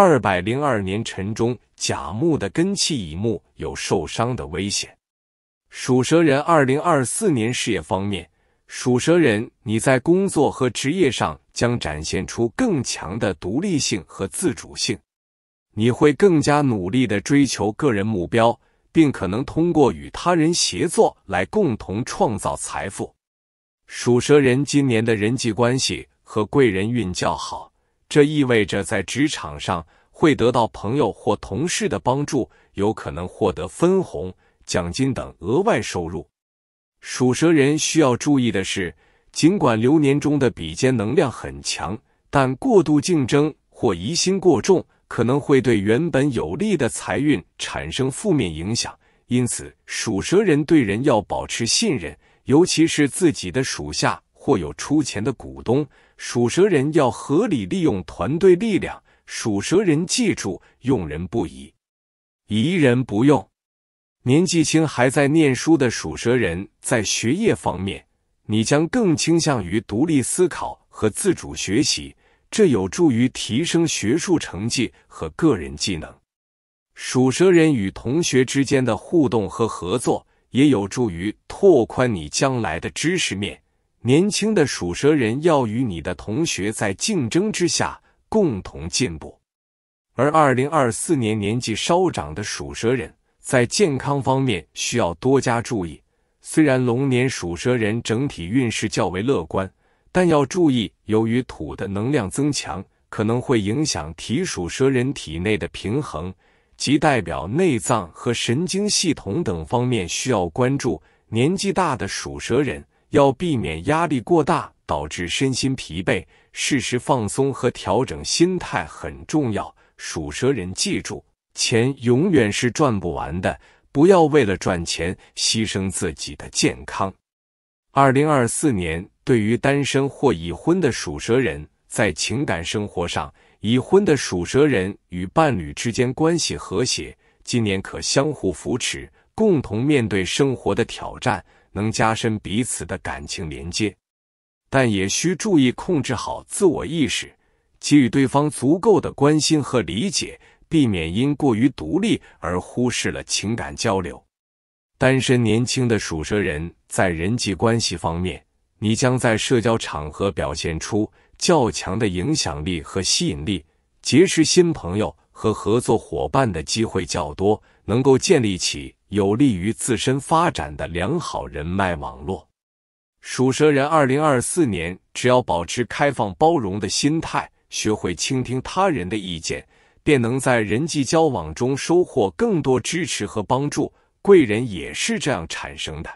二百零二年辰中甲木的根气乙木有受伤的危险。属蛇人，二零二四年事业方面，属蛇人你在工作和职业上将展现出更强的独立性和自主性。你会更加努力的追求个人目标，并可能通过与他人协作来共同创造财富。属蛇人今年的人际关系和贵人运较好。这意味着在职场上会得到朋友或同事的帮助，有可能获得分红、奖金等额外收入。属蛇人需要注意的是，尽管流年中的比肩能量很强，但过度竞争或疑心过重，可能会对原本有利的财运产生负面影响。因此，属蛇人对人要保持信任，尤其是自己的属下或有出钱的股东。属蛇人要合理利用团队力量。属蛇人记住：用人不疑，疑人不用。年纪轻还在念书的属蛇人，在学业方面，你将更倾向于独立思考和自主学习，这有助于提升学术成绩和个人技能。属蛇人与同学之间的互动和合作，也有助于拓宽你将来的知识面。年轻的属蛇人要与你的同学在竞争之下共同进步，而二零二四年年纪稍长的属蛇人在健康方面需要多加注意。虽然龙年属蛇人整体运势较为乐观，但要注意，由于土的能量增强，可能会影响体属蛇人体内的平衡，即代表内脏和神经系统等方面需要关注。年纪大的属蛇人。要避免压力过大导致身心疲惫，适时放松和调整心态很重要。属蛇人记住，钱永远是赚不完的，不要为了赚钱牺牲自己的健康。二零二四年对于单身或已婚的属蛇人，在情感生活上，已婚的属蛇人与伴侣之间关系和谐，今年可相互扶持，共同面对生活的挑战。能加深彼此的感情连接，但也需注意控制好自我意识，给予对方足够的关心和理解，避免因过于独立而忽视了情感交流。单身年轻的属蛇人在人际关系方面，你将在社交场合表现出较强的影响力和吸引力，结识新朋友和合作伙伴的机会较多。能够建立起有利于自身发展的良好人脉网络。属蛇人，二零二四年只要保持开放包容的心态，学会倾听他人的意见，便能在人际交往中收获更多支持和帮助。贵人也是这样产生的。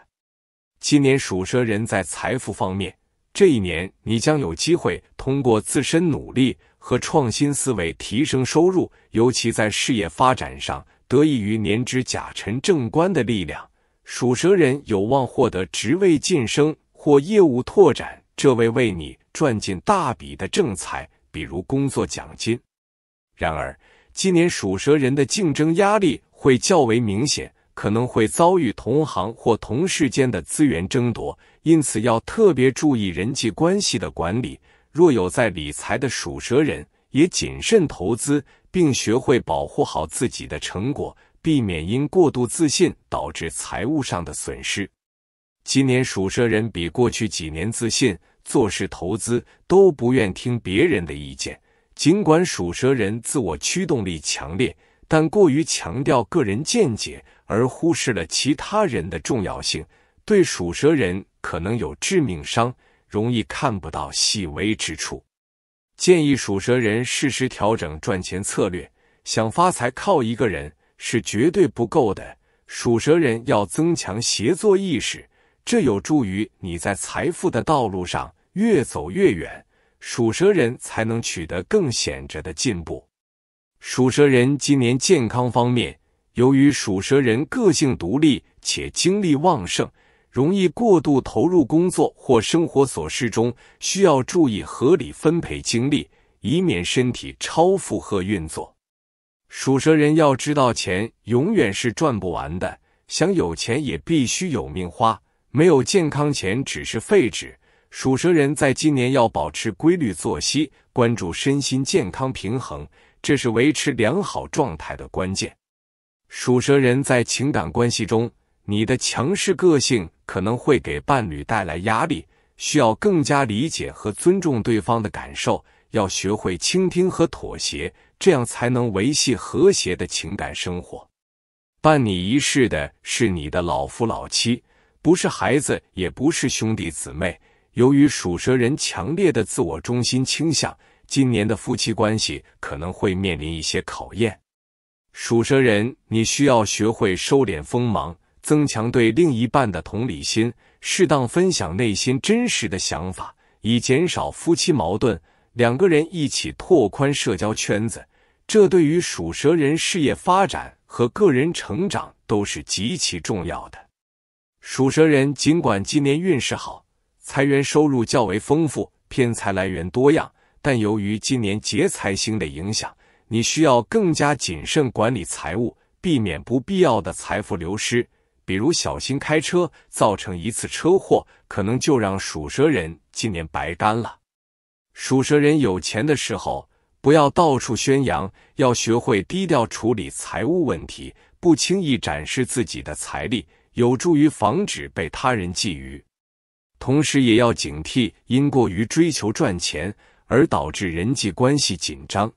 今年属蛇人在财富方面，这一年你将有机会通过自身努力和创新思维提升收入，尤其在事业发展上。得益于年支甲辰正官的力量，属蛇人有望获得职位晋升或业务拓展。这位为你赚进大笔的正财，比如工作奖金。然而，今年属蛇人的竞争压力会较为明显，可能会遭遇同行或同事间的资源争夺，因此要特别注意人际关系的管理。若有在理财的属蛇人，也谨慎投资。并学会保护好自己的成果，避免因过度自信导致财务上的损失。今年属蛇人比过去几年自信，做事、投资都不愿听别人的意见。尽管属蛇人自我驱动力强烈，但过于强调个人见解而忽视了其他人的重要性，对属蛇人可能有致命伤，容易看不到细微之处。建议属蛇人适时调整赚钱策略。想发财靠一个人是绝对不够的，属蛇人要增强协作意识，这有助于你在财富的道路上越走越远。属蛇人才能取得更显着的进步。属蛇人今年健康方面，由于属蛇人个性独立且精力旺盛。容易过度投入工作或生活琐事中，需要注意合理分配精力，以免身体超负荷运作。属蛇人要知道，钱永远是赚不完的，想有钱也必须有命花，没有健康钱只是废纸。属蛇人在今年要保持规律作息，关注身心健康平衡，这是维持良好状态的关键。属蛇人在情感关系中。你的强势个性可能会给伴侣带来压力，需要更加理解和尊重对方的感受，要学会倾听和妥协，这样才能维系和谐的情感生活。办你仪式的是你的老夫老妻，不是孩子，也不是兄弟姊妹。由于属蛇人强烈的自我中心倾向，今年的夫妻关系可能会面临一些考验。属蛇人，你需要学会收敛锋芒。增强对另一半的同理心，适当分享内心真实的想法，以减少夫妻矛盾。两个人一起拓宽社交圈子，这对于属蛇人事业发展和个人成长都是极其重要的。属蛇人尽管今年运势好，财源收入较为丰富，偏财来源多样，但由于今年劫财星的影响，你需要更加谨慎管理财务，避免不必要的财富流失。比如小心开车，造成一次车祸，可能就让属蛇人今年白干了。属蛇人有钱的时候，不要到处宣扬，要学会低调处理财务问题，不轻易展示自己的财力，有助于防止被他人觊觎。同时，也要警惕因过于追求赚钱而导致人际关系紧张。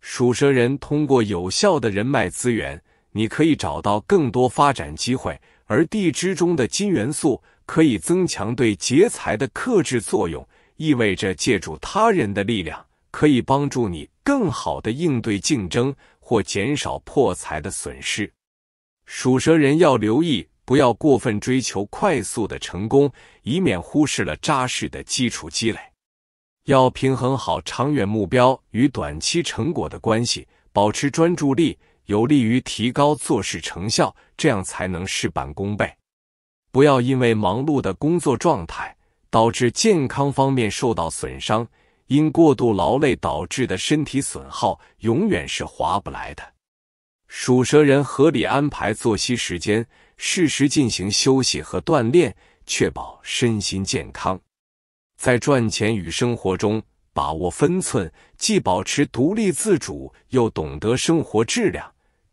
属蛇人通过有效的人脉资源。你可以找到更多发展机会，而地支中的金元素可以增强对劫财的克制作用，意味着借助他人的力量可以帮助你更好的应对竞争或减少破财的损失。属蛇人要留意，不要过分追求快速的成功，以免忽视了扎实的基础积累，要平衡好长远目标与短期成果的关系，保持专注力。有利于提高做事成效，这样才能事半功倍。不要因为忙碌的工作状态导致健康方面受到损伤，因过度劳累导致的身体损耗永远是划不来的。属蛇人合理安排作息时间，适时进行休息和锻炼，确保身心健康。在赚钱与生活中把握分寸，既保持独立自主，又懂得生活质量。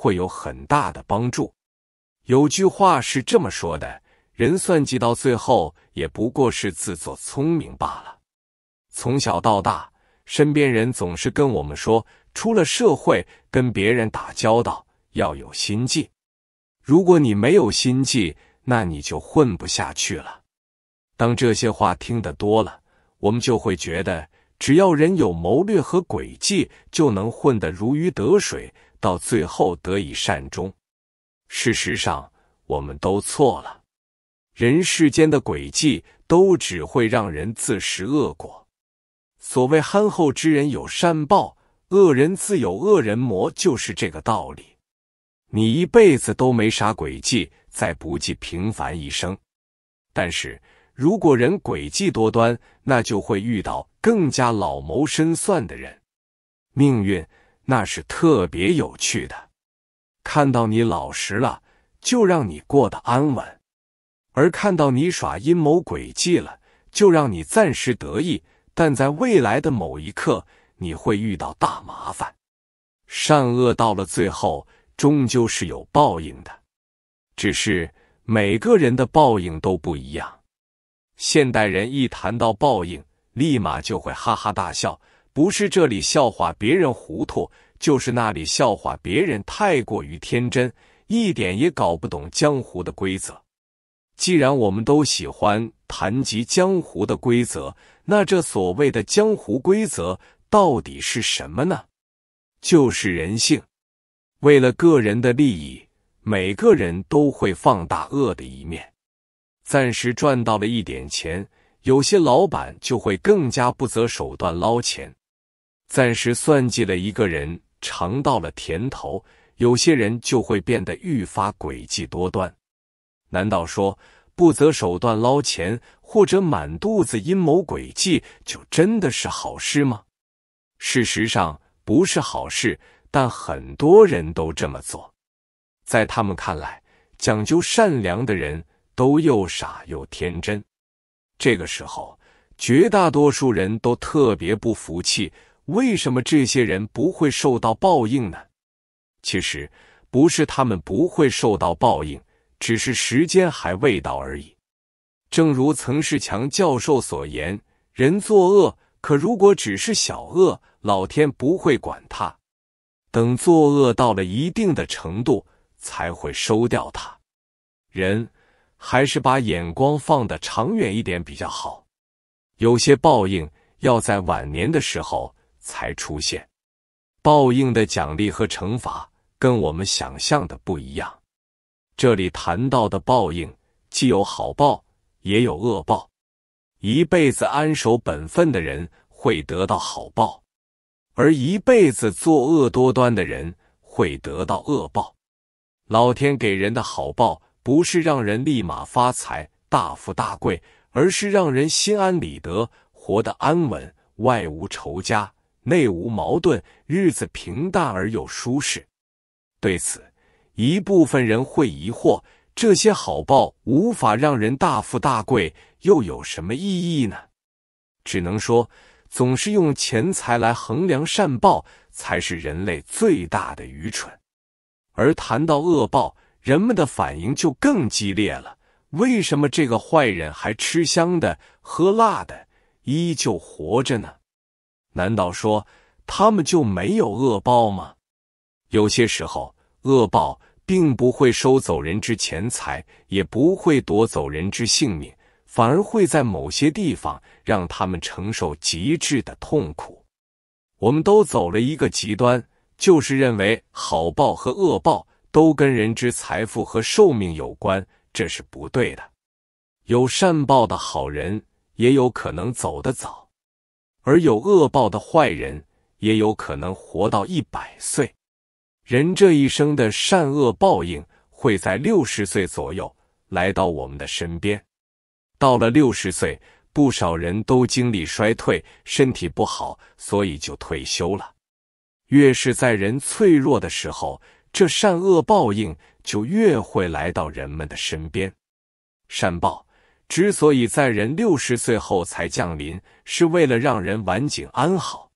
会有很大的帮助。有句话是这么说的：“人算计到最后，也不过是自作聪明罢了。”从小到大，身边人总是跟我们说，出了社会，跟别人打交道要有心计。如果你没有心计，那你就混不下去了。当这些话听得多了，我们就会觉得，只要人有谋略和诡计，就能混得如鱼得水。到最后得以善终。事实上，我们都错了。人世间的诡计都只会让人自食恶果。所谓憨厚之人有善报，恶人自有恶人磨，就是这个道理。你一辈子都没啥诡计，再不济平凡一生。但是如果人诡计多端，那就会遇到更加老谋深算的人。命运。那是特别有趣的。看到你老实了，就让你过得安稳；而看到你耍阴谋诡计了，就让你暂时得意，但在未来的某一刻，你会遇到大麻烦。善恶到了最后，终究是有报应的，只是每个人的报应都不一样。现代人一谈到报应，立马就会哈哈大笑。不是这里笑话别人糊涂，就是那里笑话别人太过于天真，一点也搞不懂江湖的规则。既然我们都喜欢谈及江湖的规则，那这所谓的江湖规则到底是什么呢？就是人性。为了个人的利益，每个人都会放大恶的一面。暂时赚到了一点钱，有些老板就会更加不择手段捞钱。暂时算计了一个人，尝到了甜头，有些人就会变得愈发诡计多端。难道说不择手段捞钱，或者满肚子阴谋诡计，就真的是好事吗？事实上不是好事，但很多人都这么做。在他们看来，讲究善良的人都又傻又天真。这个时候，绝大多数人都特别不服气。为什么这些人不会受到报应呢？其实不是他们不会受到报应，只是时间还未到而已。正如曾仕强教授所言：“人作恶，可如果只是小恶，老天不会管他；等作恶到了一定的程度，才会收掉他。人还是把眼光放得长远一点比较好。有些报应要在晚年的时候。”才出现，报应的奖励和惩罚跟我们想象的不一样。这里谈到的报应，既有好报，也有恶报。一辈子安守本分的人会得到好报，而一辈子作恶多端的人会得到恶报。老天给人的好报，不是让人立马发财大富大贵，而是让人心安理得，活得安稳，外无仇家。内无矛盾，日子平淡而又舒适。对此，一部分人会疑惑：这些好报无法让人大富大贵，又有什么意义呢？只能说，总是用钱财来衡量善报，才是人类最大的愚蠢。而谈到恶报，人们的反应就更激烈了：为什么这个坏人还吃香的喝辣的，依旧活着呢？难道说他们就没有恶报吗？有些时候，恶报并不会收走人之钱财，也不会夺走人之性命，反而会在某些地方让他们承受极致的痛苦。我们都走了一个极端，就是认为好报和恶报都跟人之财富和寿命有关，这是不对的。有善报的好人，也有可能走得早。而有恶报的坏人也有可能活到一百岁。人这一生的善恶报应会在六十岁左右来到我们的身边。到了六十岁，不少人都精力衰退，身体不好，所以就退休了。越是在人脆弱的时候，这善恶报应就越会来到人们的身边。善报。之所以在人六十岁后才降临，是为了让人晚景安好；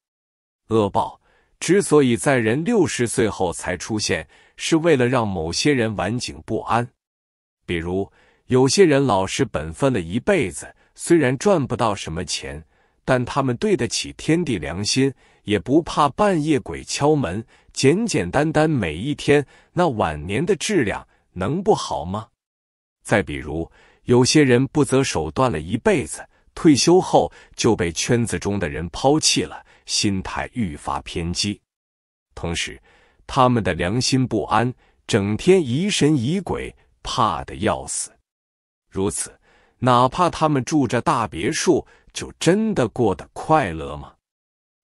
恶报之所以在人六十岁后才出现，是为了让某些人晚景不安。比如，有些人老实本分了一辈子，虽然赚不到什么钱，但他们对得起天地良心，也不怕半夜鬼敲门。简简单单每一天，那晚年的质量能不好吗？再比如。有些人不择手段了一辈子，退休后就被圈子中的人抛弃了，心态愈发偏激。同时，他们的良心不安，整天疑神疑鬼，怕的要死。如此，哪怕他们住着大别墅，就真的过得快乐吗？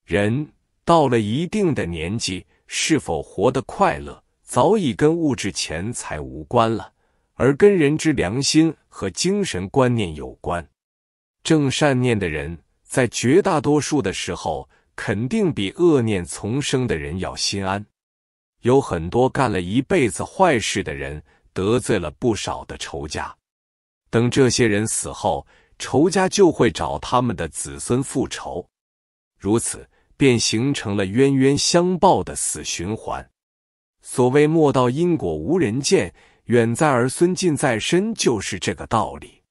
人到了一定的年纪，是否活得快乐，早已跟物质钱财无关了。而跟人之良心和精神观念有关，正善念的人，在绝大多数的时候，肯定比恶念丛生的人要心安。有很多干了一辈子坏事的人，得罪了不少的仇家，等这些人死后，仇家就会找他们的子孙复仇，如此便形成了冤冤相报的死循环。所谓“莫道因果无人见”。远在儿孙近在身，就是这个道理。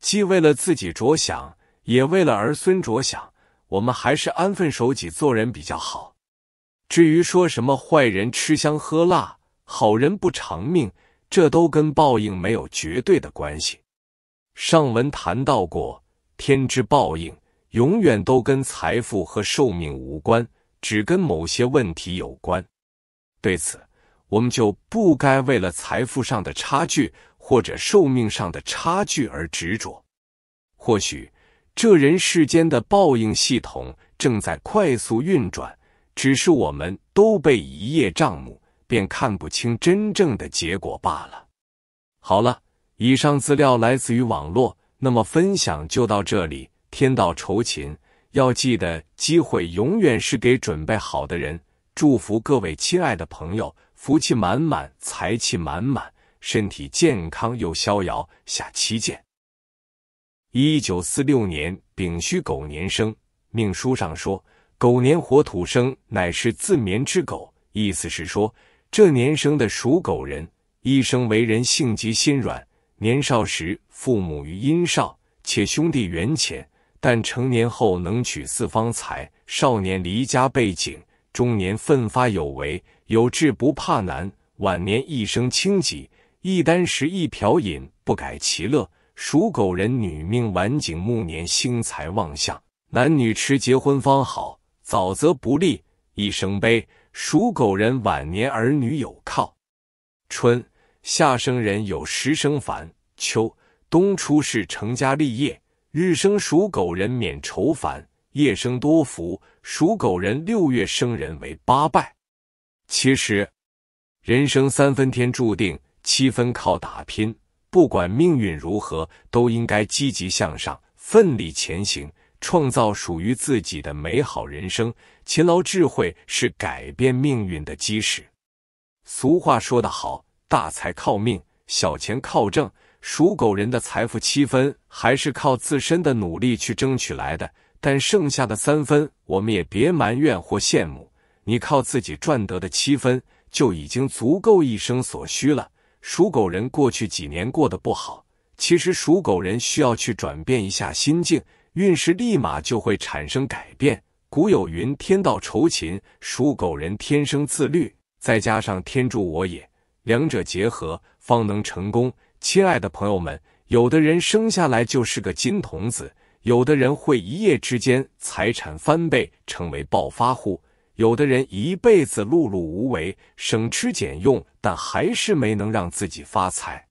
既为了自己着想，也为了儿孙着想，我们还是安分守己做人比较好。至于说什么坏人吃香喝辣，好人不长命，这都跟报应没有绝对的关系。上文谈到过，天之报应永远都跟财富和寿命无关，只跟某些问题有关。对此。我们就不该为了财富上的差距或者寿命上的差距而执着。或许这人世间的报应系统正在快速运转，只是我们都被一叶障目，便看不清真正的结果罢了。好了，以上资料来自于网络，那么分享就到这里。天道酬勤，要记得，机会永远是给准备好的人。祝福各位亲爱的朋友。福气满满，财气满满，身体健康又逍遥。下期见。一九四六年丙戌狗年生，命书上说狗年火土生，乃是自眠之狗，意思是说这年生的属狗人一生为人性急心软，年少时父母于阴少，且兄弟缘浅，但成年后能取四方财，少年离家背景。中年奋发有为，有志不怕难；晚年一生清寂，一箪食一瓢饮，不改其乐。属狗人女命晚景，暮年兴财旺相，男女迟结婚方好，早则不利，一生悲。属狗人晚年儿女有靠。春、夏生人有十生烦，秋、冬出世成家立业，日生属狗人免愁烦。夜生多福，属狗人六月生人为八败。其实，人生三分天注定，七分靠打拼。不管命运如何，都应该积极向上，奋力前行，创造属于自己的美好人生。勤劳智慧是改变命运的基石。俗话说得好，大财靠命，小钱靠挣。属狗人的财富七分还是靠自身的努力去争取来的。但剩下的三分，我们也别埋怨或羡慕。你靠自己赚得的七分，就已经足够一生所需了。属狗人过去几年过得不好，其实属狗人需要去转变一下心境，运势立马就会产生改变。古有云：“天道酬勤”，属狗人天生自律，再加上“天助我也”，两者结合，方能成功。亲爱的朋友们，有的人生下来就是个金童子。有的人会一夜之间财产翻倍，成为暴发户；有的人一辈子碌碌无为，省吃俭用，但还是没能让自己发财。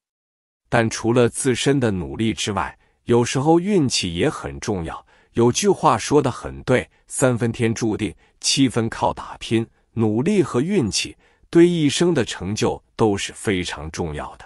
但除了自身的努力之外，有时候运气也很重要。有句话说的很对：“三分天注定，七分靠打拼。”努力和运气对一生的成就都是非常重要的。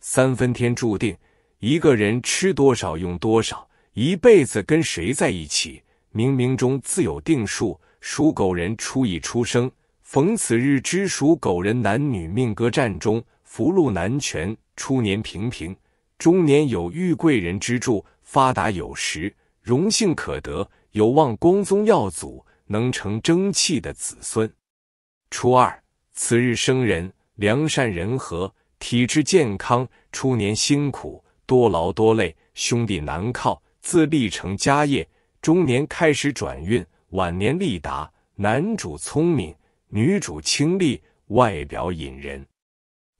三分天注定，一个人吃多少，用多少。一辈子跟谁在一起，冥冥中自有定数。属狗人初一出生，逢此日之属狗人男女命格战中，福禄难全。初年平平，中年有遇贵人之助，发达有时，荣幸可得，有望光宗耀祖，能成争气的子孙。初二此日生人，良善人和，体质健康。初年辛苦，多劳多累，兄弟难靠。自立成家业，中年开始转运，晚年力达。男主聪明，女主清丽，外表引人。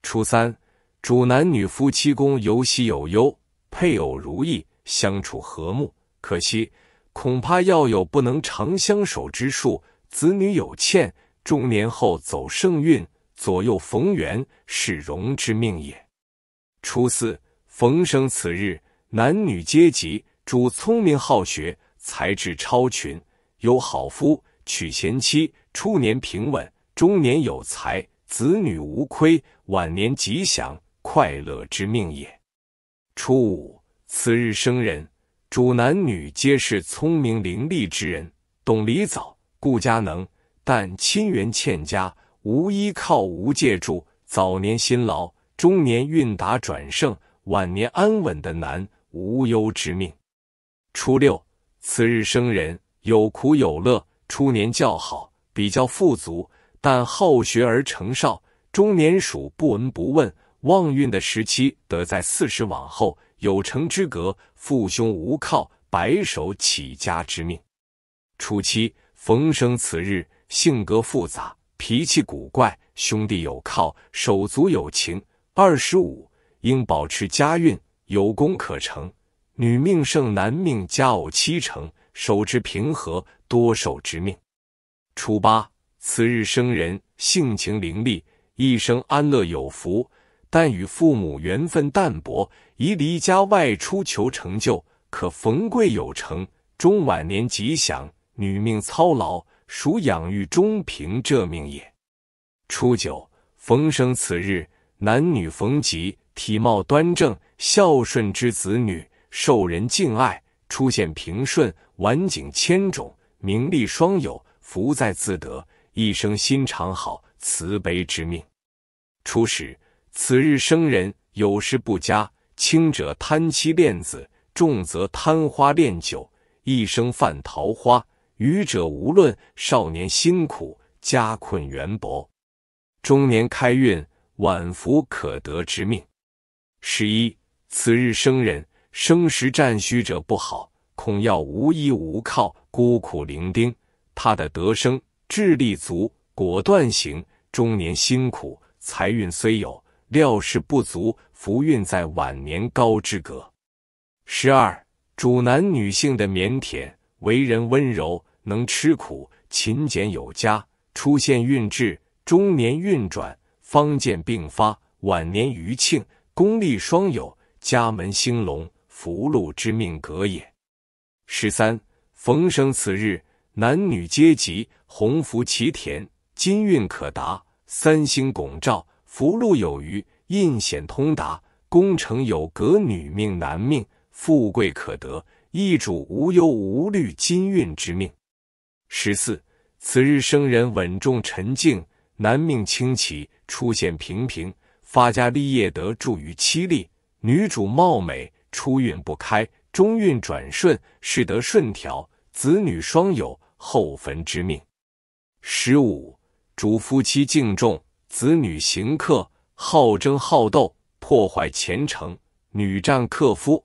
初三，主男女夫妻宫有喜有忧，配偶如意，相处和睦。可惜，恐怕要有不能长相守之术，子女有欠，中年后走盛运，左右逢源，是荣之命也。初四，逢生此日，男女皆吉。主聪明好学，才智超群，有好夫，娶贤妻，初年平稳，中年有才，子女无亏，晚年吉祥快乐之命也。初五，此日生人，主男女皆是聪明伶俐之人，懂礼早，顾家能，但亲缘欠佳，无依靠无借助，早年辛劳，中年运达转盛，晚年安稳的难，无忧之命。初六，此日生人有苦有乐，初年较好，比较富足，但好学而成少。中年属不闻不问，旺运的时期得在四十往后。有成之格，父兄无靠，白手起家之命。初七，逢生此日，性格复杂，脾气古怪，兄弟有靠，手足有情。二十五，应保持家运，有功可成。女命胜男命，佳偶七成，手之平和，多寿之命。初八，此日生人，性情伶俐，一生安乐有福，但与父母缘分淡薄，宜离家外出求成就，可逢贵有成，终晚年吉祥。女命操劳，属养育中平，这命也。初九，逢生此日，男女逢吉，体貌端正，孝顺之子女。受人敬爱，出现平顺，晚景千种，名利双有，福在自得，一生心肠好，慈悲之命。初时此日生人，有失不佳，轻者贪妻恋子，重则贪花恋酒，一生犯桃花。愚者无论，少年辛苦，家困缘薄，中年开运，晚福可得之命。十一此日生人。生时占虚者不好，恐要无依无靠，孤苦伶仃。他的德生智力足，果断行，中年辛苦，财运虽有，料事不足，福运在晚年高之格。十二主男女性的腼腆，为人温柔，能吃苦，勤俭有加，出现运至，中年运转，方见病发，晚年余庆，功力双有，家门兴隆。福禄之命格也。十三逢生此日，男女皆吉，鸿福齐天，金运可达，三星拱照，福禄有余，印显通达，功成有格。女命男命，富贵可得，易主无忧无虑，金运之命。十四此日生人稳重沉静，男命清奇，出现平平，发家立业得助于妻力。女主貌美。初运不开，中运转顺，是得顺条，子女双有后坟之命。十五主夫妻敬重，子女行客好争好斗，破坏前程。女战克夫，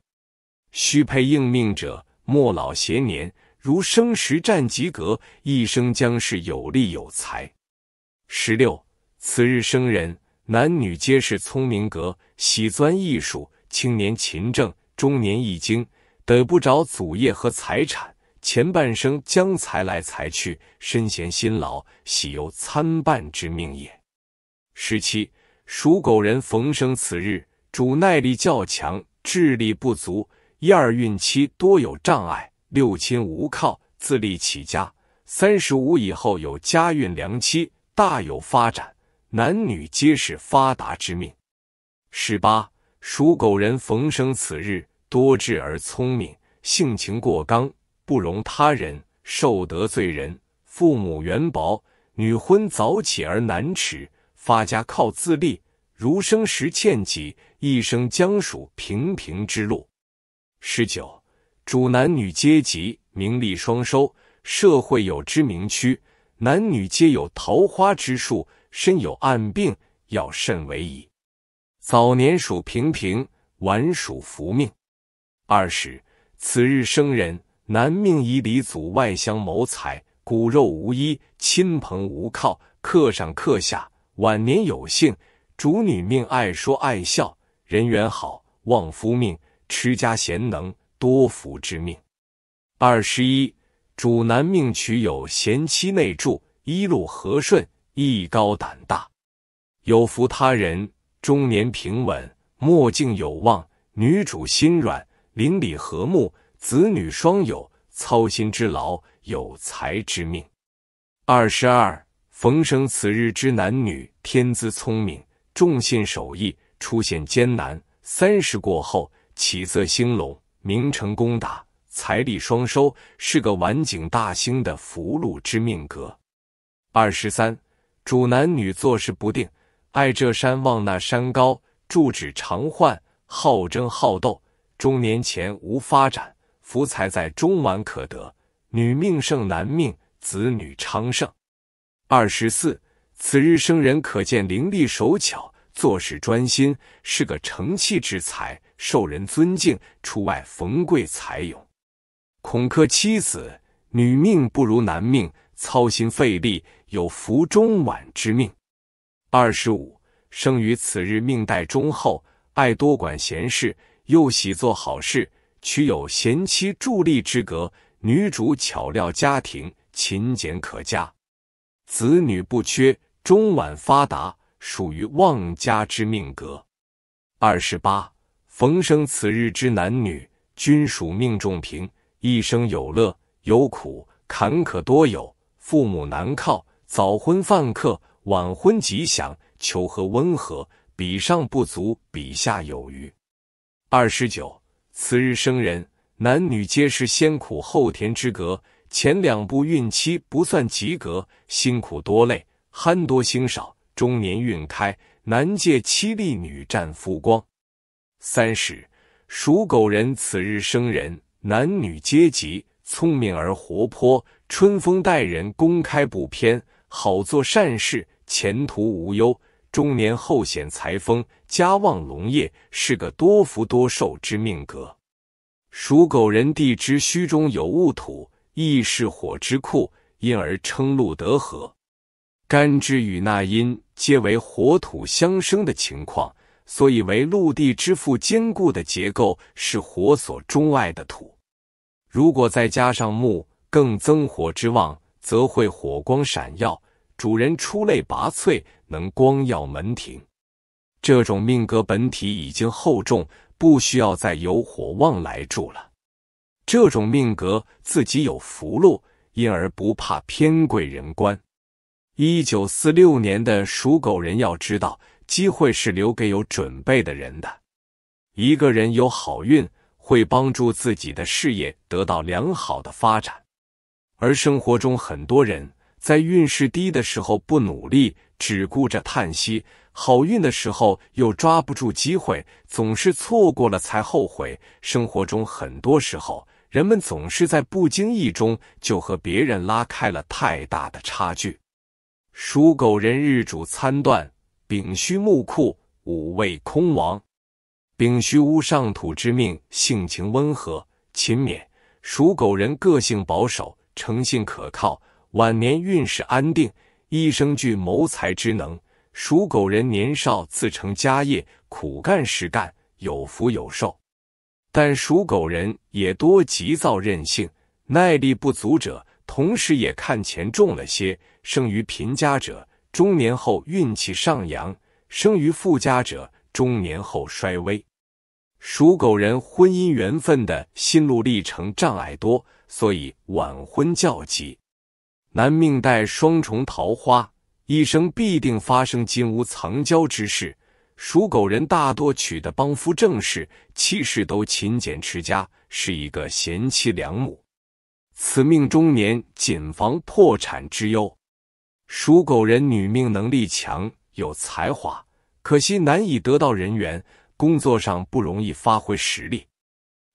须配应命者，莫老邪年。如生时战及格，一生将是有利有才。十六此日生人，男女皆是聪明格，喜钻艺术，青年勤政。中年易经得不着祖业和财产，前半生将财来财去，身闲辛劳，喜忧参半之命也。十七属狗人逢生此日，主耐力较强，智力不足，一二运期多有障碍，六亲无靠，自立起家。三十五以后有家运良妻，大有发展，男女皆是发达之命。十八属狗人逢生此日。多智而聪明，性情过刚，不容他人，受得罪人。父母元薄，女婚早起而难持，发家靠自立。如生时欠己，一生将属平平之路。十九主男女皆吉，名利双收，社会有知名区，男女皆有桃花之术，身有暗病，要慎为宜。早年属平平，晚属福命。二十，此日生人，男命以里祖外乡谋财，骨肉无依，亲朋无靠，客上客下，晚年有幸。主女命爱说爱笑，人缘好，旺夫命，持家贤能，多福之命。二十一，主男命娶有贤妻内助，一路和顺，艺高胆大，有福他人，中年平稳，墨镜有望。女主心软。邻里和睦，子女双有，操心之劳，有财之命。二十二，逢生此日之男女，天资聪明，重信守义，出现艰难。三十过后，起色兴隆，名成功达，财利双收，是个晚景大兴的福禄之命格。二十三，主男女做事不定，爱这山望那山高，住址常换，好争好斗。中年前无发展，福财在中晚可得。女命胜男命，子女昌盛。二十四，此日生人可见伶俐手巧，做事专心，是个成器之才，受人尊敬，出外逢贵财勇。恐克妻子，女命不如男命，操心费力，有福中晚之命。二十五，生于此日命带忠厚，爱多管闲事。又喜做好事，娶有贤妻助力之格，女主巧料家庭，勤俭可嘉，子女不缺，中晚发达，属于旺家之命格。二十八逢生此日之男女，均属命中平，一生有乐有苦，坎坷多有，父母难靠，早婚犯克，晚婚吉祥，求和温和，比上不足，比下有余。二十九，此日生人，男女皆是先苦后甜之格，前两步孕期不算及格，辛苦多累，憨多心少，中年运开，男借妻力，女占夫光。三十，属狗人此日生人，男女皆吉，聪明而活泼，春风待人，公开不偏，好做善事，前途无忧。中年后显财丰，家旺农业，是个多福多寿之命格。属狗人地之虚中有戊土，亦是火之库，因而称禄得合。干支与纳音皆为火土相生的情况，所以为陆地之父坚固的结构是火所钟爱的土。如果再加上木，更增火之旺，则会火光闪耀。主人出类拔萃，能光耀门庭。这种命格本体已经厚重，不需要再有火旺来助了。这种命格自己有福禄，因而不怕偏贵人官。一九四六年的属狗人要知道，机会是留给有准备的人的。一个人有好运，会帮助自己的事业得到良好的发展。而生活中很多人。在运势低的时候不努力，只顾着叹息；好运的时候又抓不住机会，总是错过了才后悔。生活中很多时候，人们总是在不经意中就和别人拉开了太大的差距。属狗人日主参断丙戌木库五位空亡，丙戌屋上土之命，性情温和、勤勉。属狗人个性保守、诚信可靠。晚年运势安定，一生具谋财之能。属狗人年少自成家业，苦干实干，有福有寿。但属狗人也多急躁任性，耐力不足者。同时也看钱重了些。生于贫家者，中年后运气上扬；生于富家者，中年后衰微。属狗人婚姻缘分的心路历程障碍多，所以晚婚较急。男命带双重桃花，一生必定发生金屋藏娇之事。属狗人大多娶得帮夫正室，七世都勤俭持家，是一个贤妻良母。此命中年谨防破产之忧。属狗人女命能力强，有才华，可惜难以得到人缘，工作上不容易发挥实力。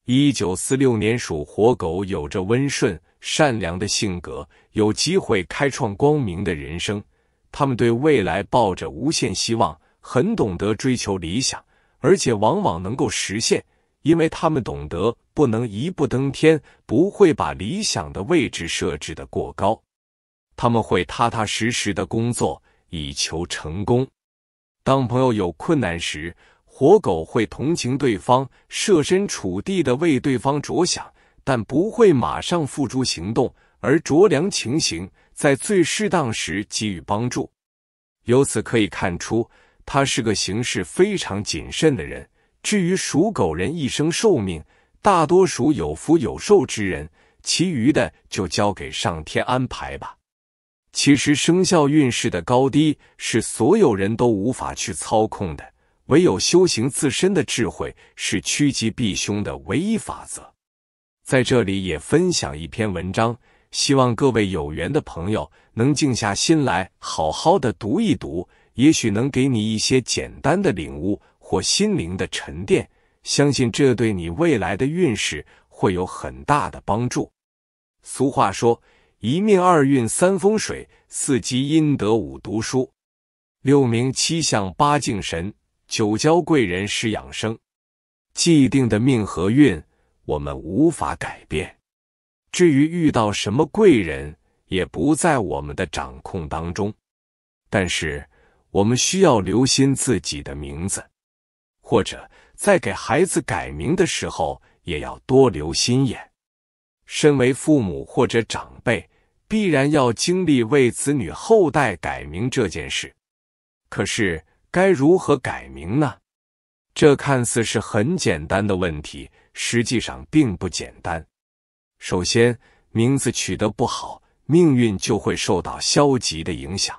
一九四六年属火狗，有着温顺、善良的性格，有机会开创光明的人生。他们对未来抱着无限希望，很懂得追求理想，而且往往能够实现，因为他们懂得不能一步登天，不会把理想的位置设置的过高。他们会踏踏实实的工作，以求成功。当朋友有困难时，活狗会同情对方，设身处地的为对方着想，但不会马上付诸行动，而酌量情形，在最适当时给予帮助。由此可以看出，他是个行事非常谨慎的人。至于属狗人一生寿命，大多属有福有寿之人，其余的就交给上天安排吧。其实，生肖运势的高低是所有人都无法去操控的。唯有修行自身的智慧是趋吉避凶的唯一法则。在这里也分享一篇文章，希望各位有缘的朋友能静下心来好好的读一读，也许能给你一些简单的领悟或心灵的沉淀。相信这对你未来的运势会有很大的帮助。俗话说：一命二运三风水，四积阴德五读书，六名七相八敬神。九交贵人是养生，既定的命和运我们无法改变。至于遇到什么贵人，也不在我们的掌控当中。但是我们需要留心自己的名字，或者在给孩子改名的时候也要多留心眼。身为父母或者长辈，必然要经历为子女后代改名这件事。可是。该如何改名呢？这看似是很简单的问题，实际上并不简单。首先，名字取得不好，命运就会受到消极的影响；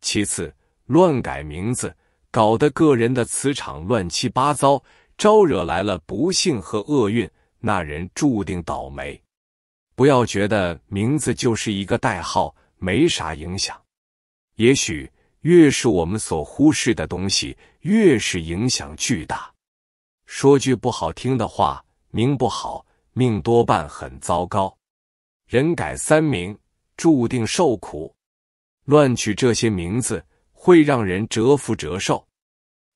其次，乱改名字，搞得个人的磁场乱七八糟，招惹来了不幸和厄运，那人注定倒霉。不要觉得名字就是一个代号，没啥影响，也许。越是我们所忽视的东西，越是影响巨大。说句不好听的话，名不好，命多半很糟糕。人改三名，注定受苦。乱取这些名字，会让人折福折寿。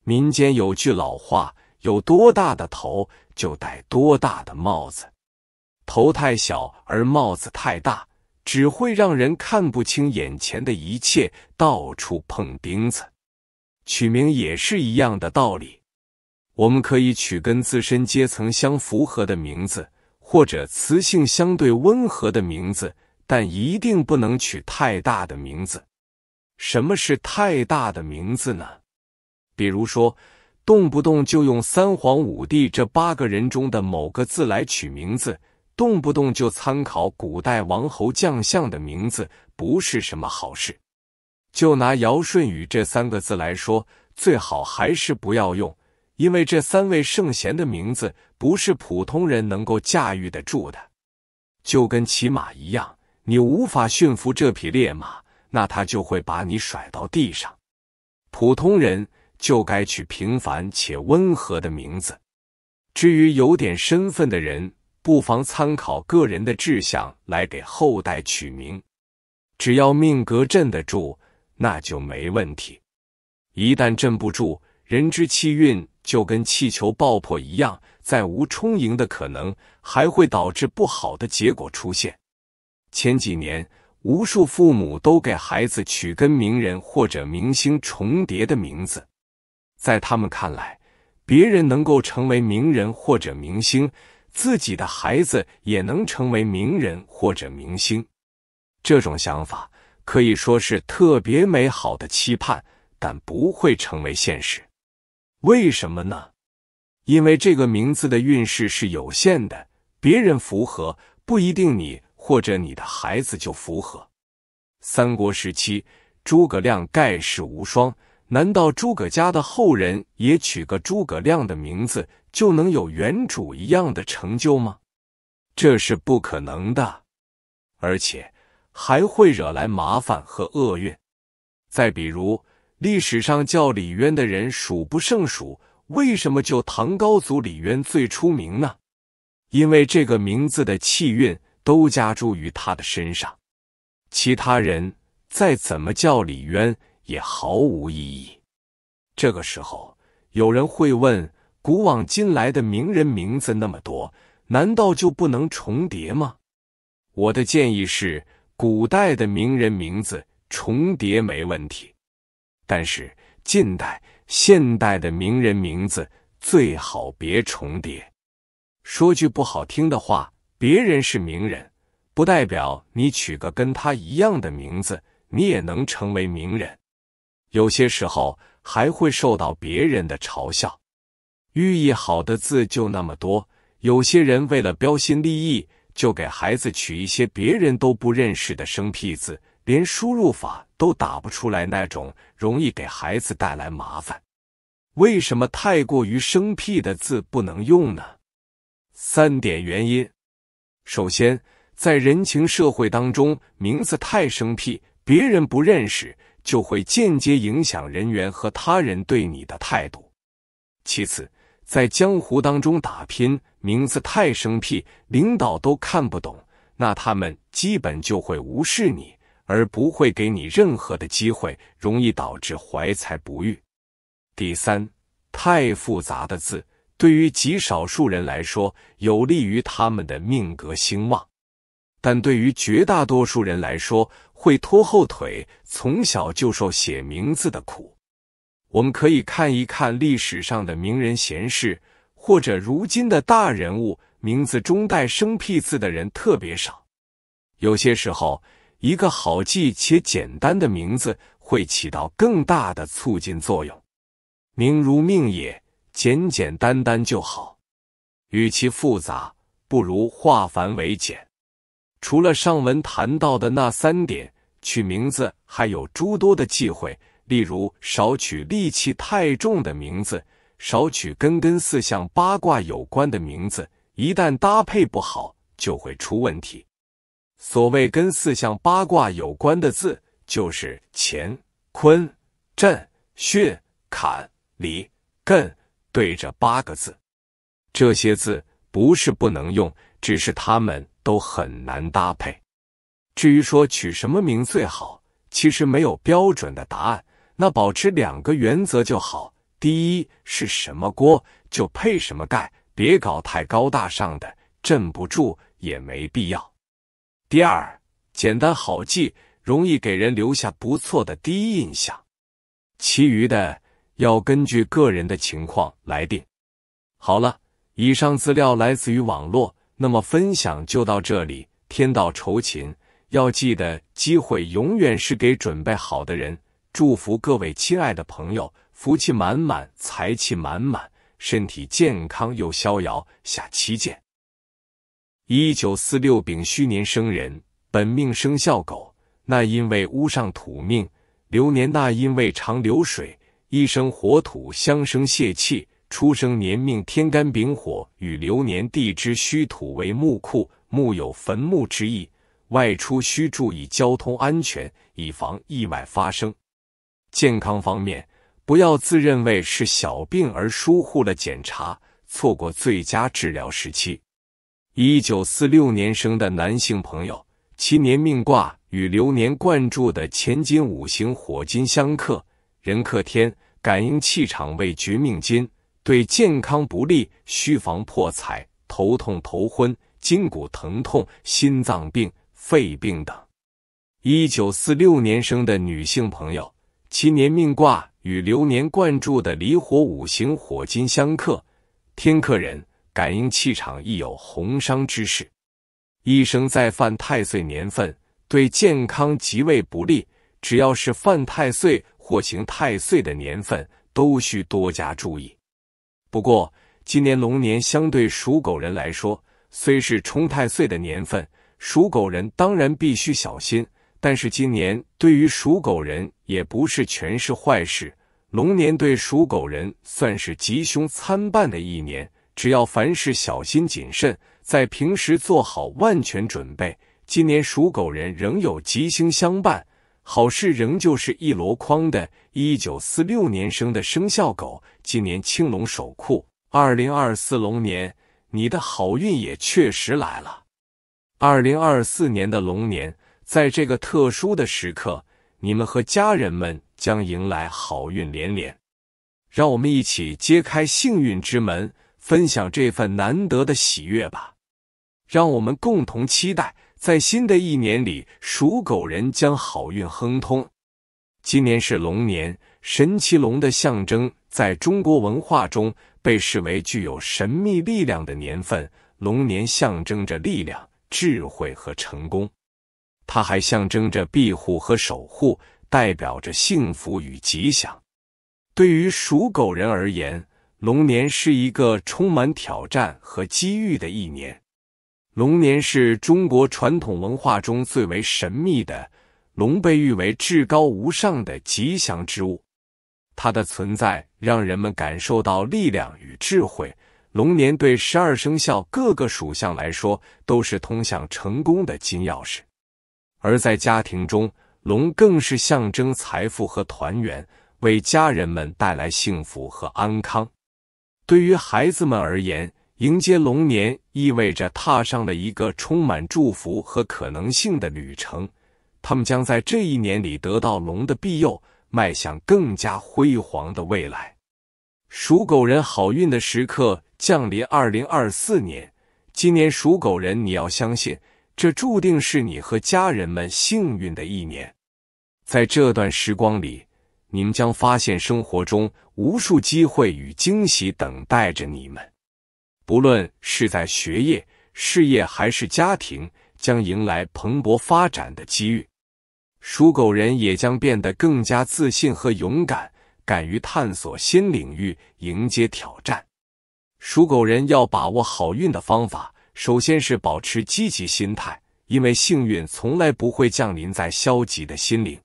民间有句老话，有多大的头，就戴多大的帽子。头太小，而帽子太大。只会让人看不清眼前的一切，到处碰钉子。取名也是一样的道理，我们可以取跟自身阶层相符合的名字，或者雌性相对温和的名字，但一定不能取太大的名字。什么是太大的名字呢？比如说，动不动就用三皇五帝这八个人中的某个字来取名字。动不动就参考古代王侯将相的名字，不是什么好事。就拿“尧舜禹”这三个字来说，最好还是不要用，因为这三位圣贤的名字不是普通人能够驾驭得住的。就跟骑马一样，你无法驯服这匹烈马，那他就会把你甩到地上。普通人就该取平凡且温和的名字，至于有点身份的人。不妨参考个人的志向来给后代取名，只要命格镇得住，那就没问题。一旦镇不住，人之气运就跟气球爆破一样，再无充盈的可能，还会导致不好的结果出现。前几年，无数父母都给孩子取跟名人或者明星重叠的名字，在他们看来，别人能够成为名人或者明星。自己的孩子也能成为名人或者明星，这种想法可以说是特别美好的期盼，但不会成为现实。为什么呢？因为这个名字的运势是有限的，别人符合不一定你或者你的孩子就符合。三国时期，诸葛亮盖世无双，难道诸葛家的后人也取个诸葛亮的名字？就能有原主一样的成就吗？这是不可能的，而且还会惹来麻烦和厄运。再比如，历史上叫李渊的人数不胜数，为什么就唐高祖李渊最出名呢？因为这个名字的气运都加注于他的身上，其他人再怎么叫李渊也毫无意义。这个时候，有人会问。古往今来的名人名字那么多，难道就不能重叠吗？我的建议是，古代的名人名字重叠没问题，但是近代、现代的名人名字最好别重叠。说句不好听的话，别人是名人，不代表你取个跟他一样的名字，你也能成为名人。有些时候还会受到别人的嘲笑。寓意好的字就那么多，有些人为了标新立异，就给孩子取一些别人都不认识的生僻字，连输入法都打不出来那种，容易给孩子带来麻烦。为什么太过于生僻的字不能用呢？三点原因：首先，在人情社会当中，名字太生僻，别人不认识，就会间接影响人员和他人对你的态度；其次，在江湖当中打拼，名字太生僻，领导都看不懂，那他们基本就会无视你，而不会给你任何的机会，容易导致怀才不遇。第三，太复杂的字，对于极少数人来说，有利于他们的命格兴旺，但对于绝大多数人来说，会拖后腿，从小就受写名字的苦。我们可以看一看历史上的名人贤士，或者如今的大人物，名字中带生僻字的人特别少。有些时候，一个好记且简单的名字会起到更大的促进作用。名如命也，简简单单就好。与其复杂，不如化繁为简。除了上文谈到的那三点，取名字还有诸多的忌讳。例如，少取戾气太重的名字，少取跟四象八卦有关的名字。一旦搭配不好，就会出问题。所谓跟四象八卦有关的字，就是乾、坤、震、巽、坎、离、艮对这八个字。这些字不是不能用，只是它们都很难搭配。至于说取什么名最好，其实没有标准的答案。那保持两个原则就好。第一是什么锅就配什么盖，别搞太高大上的，镇不住也没必要。第二，简单好记，容易给人留下不错的第一印象。其余的要根据个人的情况来定。好了，以上资料来自于网络，那么分享就到这里。天道酬勤，要记得，机会永远是给准备好的人。祝福各位亲爱的朋友，福气满满，财气满满，身体健康又逍遥。下期见。一九四六丙戌年生人，本命生肖狗，那因为屋上土命，流年那因为长流水，一生火土相生泄气。出生年命天干丙火与流年地支戌土为木库，木有坟墓之意，外出需注意交通安全，以防意外发生。健康方面，不要自认为是小病而疏忽了检查，错过最佳治疗时期。一九四六年生的男性朋友，其年命卦与流年贯注的乾金五行火金相克，人克天，感应气场为绝命金，对健康不利，需防破财、头痛、头昏、筋骨疼痛、心脏病、肺病等。一九四六年生的女性朋友。其年命卦与流年贯注的离火五行火金相克，天克人，感应气场亦有红伤之势。一生在犯太岁年份，对健康极为不利。只要是犯太岁或行太岁的年份，都需多加注意。不过，今年龙年相对属狗人来说，虽是冲太岁的年份，属狗人当然必须小心。但是今年对于属狗人也不是全是坏事，龙年对属狗人算是吉凶参半的一年。只要凡事小心谨慎，在平时做好万全准备，今年属狗人仍有吉星相伴，好事仍旧是一箩筐的。一九四六年生的生肖狗，今年青龙守库，二零二四龙年，你的好运也确实来了。二零二四年的龙年。在这个特殊的时刻，你们和家人们将迎来好运连连。让我们一起揭开幸运之门，分享这份难得的喜悦吧！让我们共同期待，在新的一年里，属狗人将好运亨通。今年是龙年，神奇龙的象征在中国文化中被视为具有神秘力量的年份。龙年象征着力量、智慧和成功。它还象征着庇护和守护，代表着幸福与吉祥。对于属狗人而言，龙年是一个充满挑战和机遇的一年。龙年是中国传统文化中最为神秘的，龙被誉为至高无上的吉祥之物。它的存在让人们感受到力量与智慧。龙年对十二生肖各个属相来说，都是通向成功的金钥匙。而在家庭中，龙更是象征财富和团圆，为家人们带来幸福和安康。对于孩子们而言，迎接龙年意味着踏上了一个充满祝福和可能性的旅程。他们将在这一年里得到龙的庇佑，迈向更加辉煌的未来。属狗人好运的时刻降临，二零二四年，今年属狗人，你要相信。这注定是你和家人们幸运的一年，在这段时光里，你们将发现生活中无数机会与惊喜等待着你们。不论是在学业、事业还是家庭，将迎来蓬勃发展的机遇。属狗人也将变得更加自信和勇敢，敢于探索新领域，迎接挑战。属狗人要把握好运的方法。首先是保持积极心态，因为幸运从来不会降临在消极的心灵。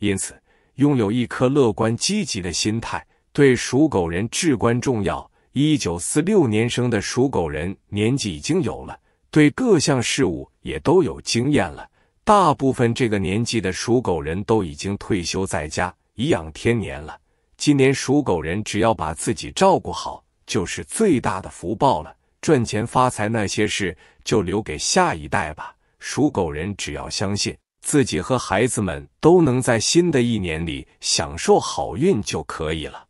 因此，拥有一颗乐观积极的心态对属狗人至关重要。一九四六年生的属狗人年纪已经有了，对各项事物也都有经验了。大部分这个年纪的属狗人都已经退休在家颐养天年了。今年属狗人只要把自己照顾好，就是最大的福报了。赚钱发财那些事就留给下一代吧。属狗人只要相信自己和孩子们都能在新的一年里享受好运就可以了。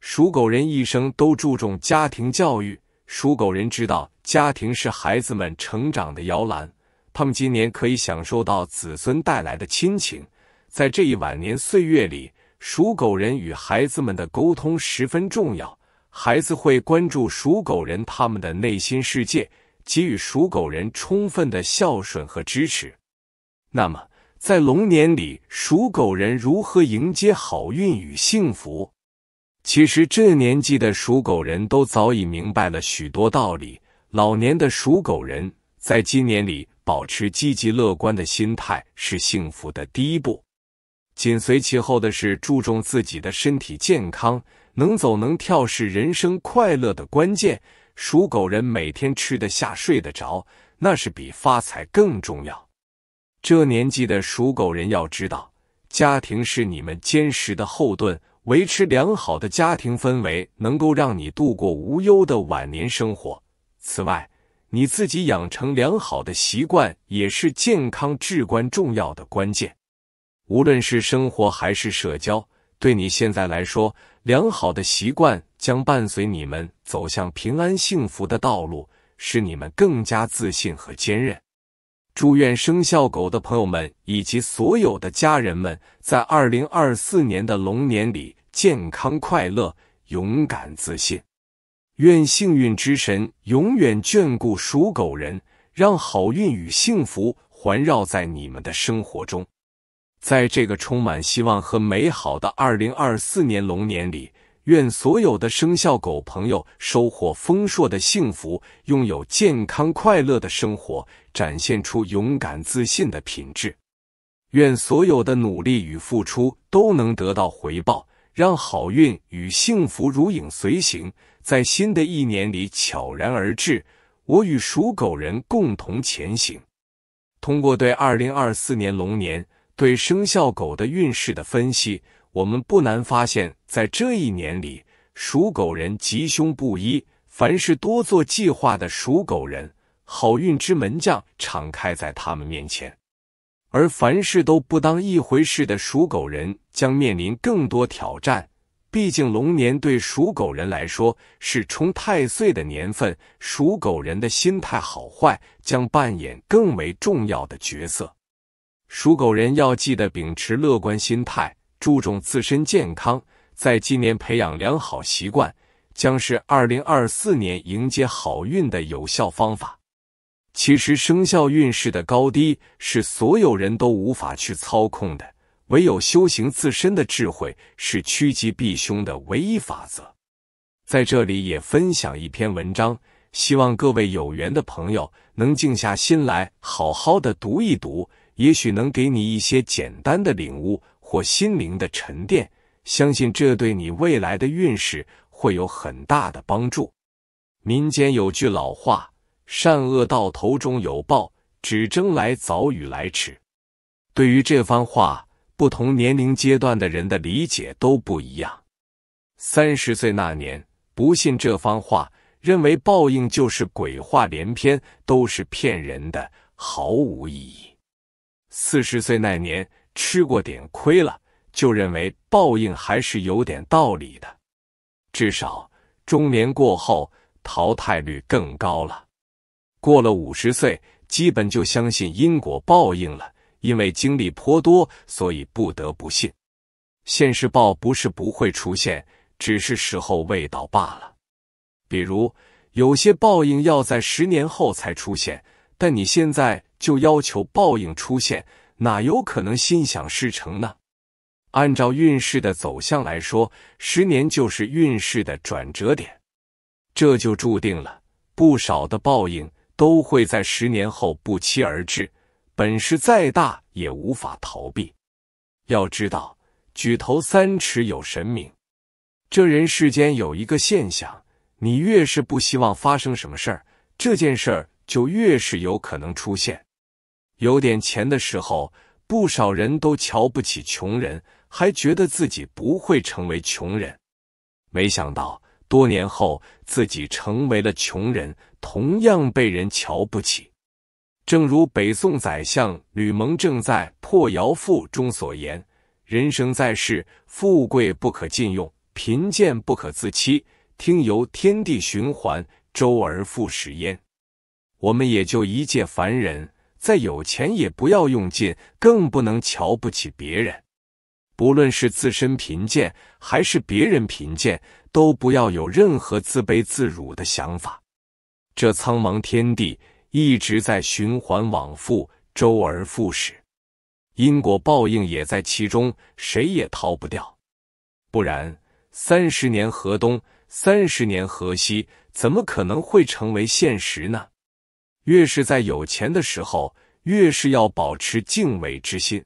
属狗人一生都注重家庭教育，属狗人知道家庭是孩子们成长的摇篮。他们今年可以享受到子孙带来的亲情，在这一晚年岁月里，属狗人与孩子们的沟通十分重要。孩子会关注属狗人他们的内心世界，给予属狗人充分的孝顺和支持。那么，在龙年里，属狗人如何迎接好运与幸福？其实，这年纪的属狗人都早已明白了许多道理。老年的属狗人，在今年里保持积极乐观的心态是幸福的第一步，紧随其后的是注重自己的身体健康。能走能跳是人生快乐的关键。属狗人每天吃得下、睡得着，那是比发财更重要。这年纪的属狗人要知道，家庭是你们坚实的后盾，维持良好的家庭氛围，能够让你度过无忧的晚年生活。此外，你自己养成良好的习惯，也是健康至关重要的关键。无论是生活还是社交。对你现在来说，良好的习惯将伴随你们走向平安幸福的道路，使你们更加自信和坚韧。祝愿生肖狗的朋友们以及所有的家人们，在二零二四年的龙年里健康快乐、勇敢自信。愿幸运之神永远眷顾属狗人，让好运与幸福环绕在你们的生活中。在这个充满希望和美好的二零二四年龙年里，愿所有的生肖狗朋友收获丰硕的幸福，拥有健康快乐的生活，展现出勇敢自信的品质。愿所有的努力与付出都能得到回报，让好运与幸福如影随形，在新的一年里悄然而至。我与属狗人共同前行，通过对二零二四年龙年。对生肖狗的运势的分析，我们不难发现，在这一年里，属狗人吉凶不一。凡是多做计划的属狗人，好运之门将敞开在他们面前；而凡事都不当一回事的属狗人，将面临更多挑战。毕竟，龙年对属狗人来说是冲太岁的年份，属狗人的心态好坏将扮演更为重要的角色。属狗人要记得秉持乐观心态，注重自身健康，在今年培养良好习惯，将是二零二四年迎接好运的有效方法。其实，生肖运势的高低是所有人都无法去操控的，唯有修行自身的智慧是趋吉避凶的唯一法则。在这里也分享一篇文章，希望各位有缘的朋友能静下心来，好好的读一读。也许能给你一些简单的领悟或心灵的沉淀，相信这对你未来的运势会有很大的帮助。民间有句老话：“善恶到头终有报，只争来早与来迟。”对于这番话，不同年龄阶段的人的理解都不一样。三十岁那年，不信这番话，认为报应就是鬼话连篇，都是骗人的，毫无意义。四十岁那年吃过点亏了，就认为报应还是有点道理的。至少中年过后淘汰率更高了。过了五十岁，基本就相信因果报应了，因为经历颇多，所以不得不信。现世报不是不会出现，只是时候未到罢了。比如有些报应要在十年后才出现，但你现在。就要求报应出现，哪有可能心想事成呢？按照运势的走向来说，十年就是运势的转折点，这就注定了不少的报应都会在十年后不期而至，本事再大也无法逃避。要知道，举头三尺有神明。这人世间有一个现象，你越是不希望发生什么事儿，这件事儿就越是有可能出现。有点钱的时候，不少人都瞧不起穷人，还觉得自己不会成为穷人。没想到多年后，自己成为了穷人，同样被人瞧不起。正如北宋宰相吕蒙正在《破窑赋》中所言：“人生在世，富贵不可尽用，贫贱不可自欺。听由天地循环，周而复始焉。”我们也就一介凡人。再有钱也不要用尽，更不能瞧不起别人。不论是自身贫贱，还是别人贫贱，都不要有任何自卑自辱的想法。这苍茫天地一直在循环往复，周而复始，因果报应也在其中，谁也逃不掉。不然，三十年河东，三十年河西，怎么可能会成为现实呢？越是在有钱的时候，越是要保持敬畏之心。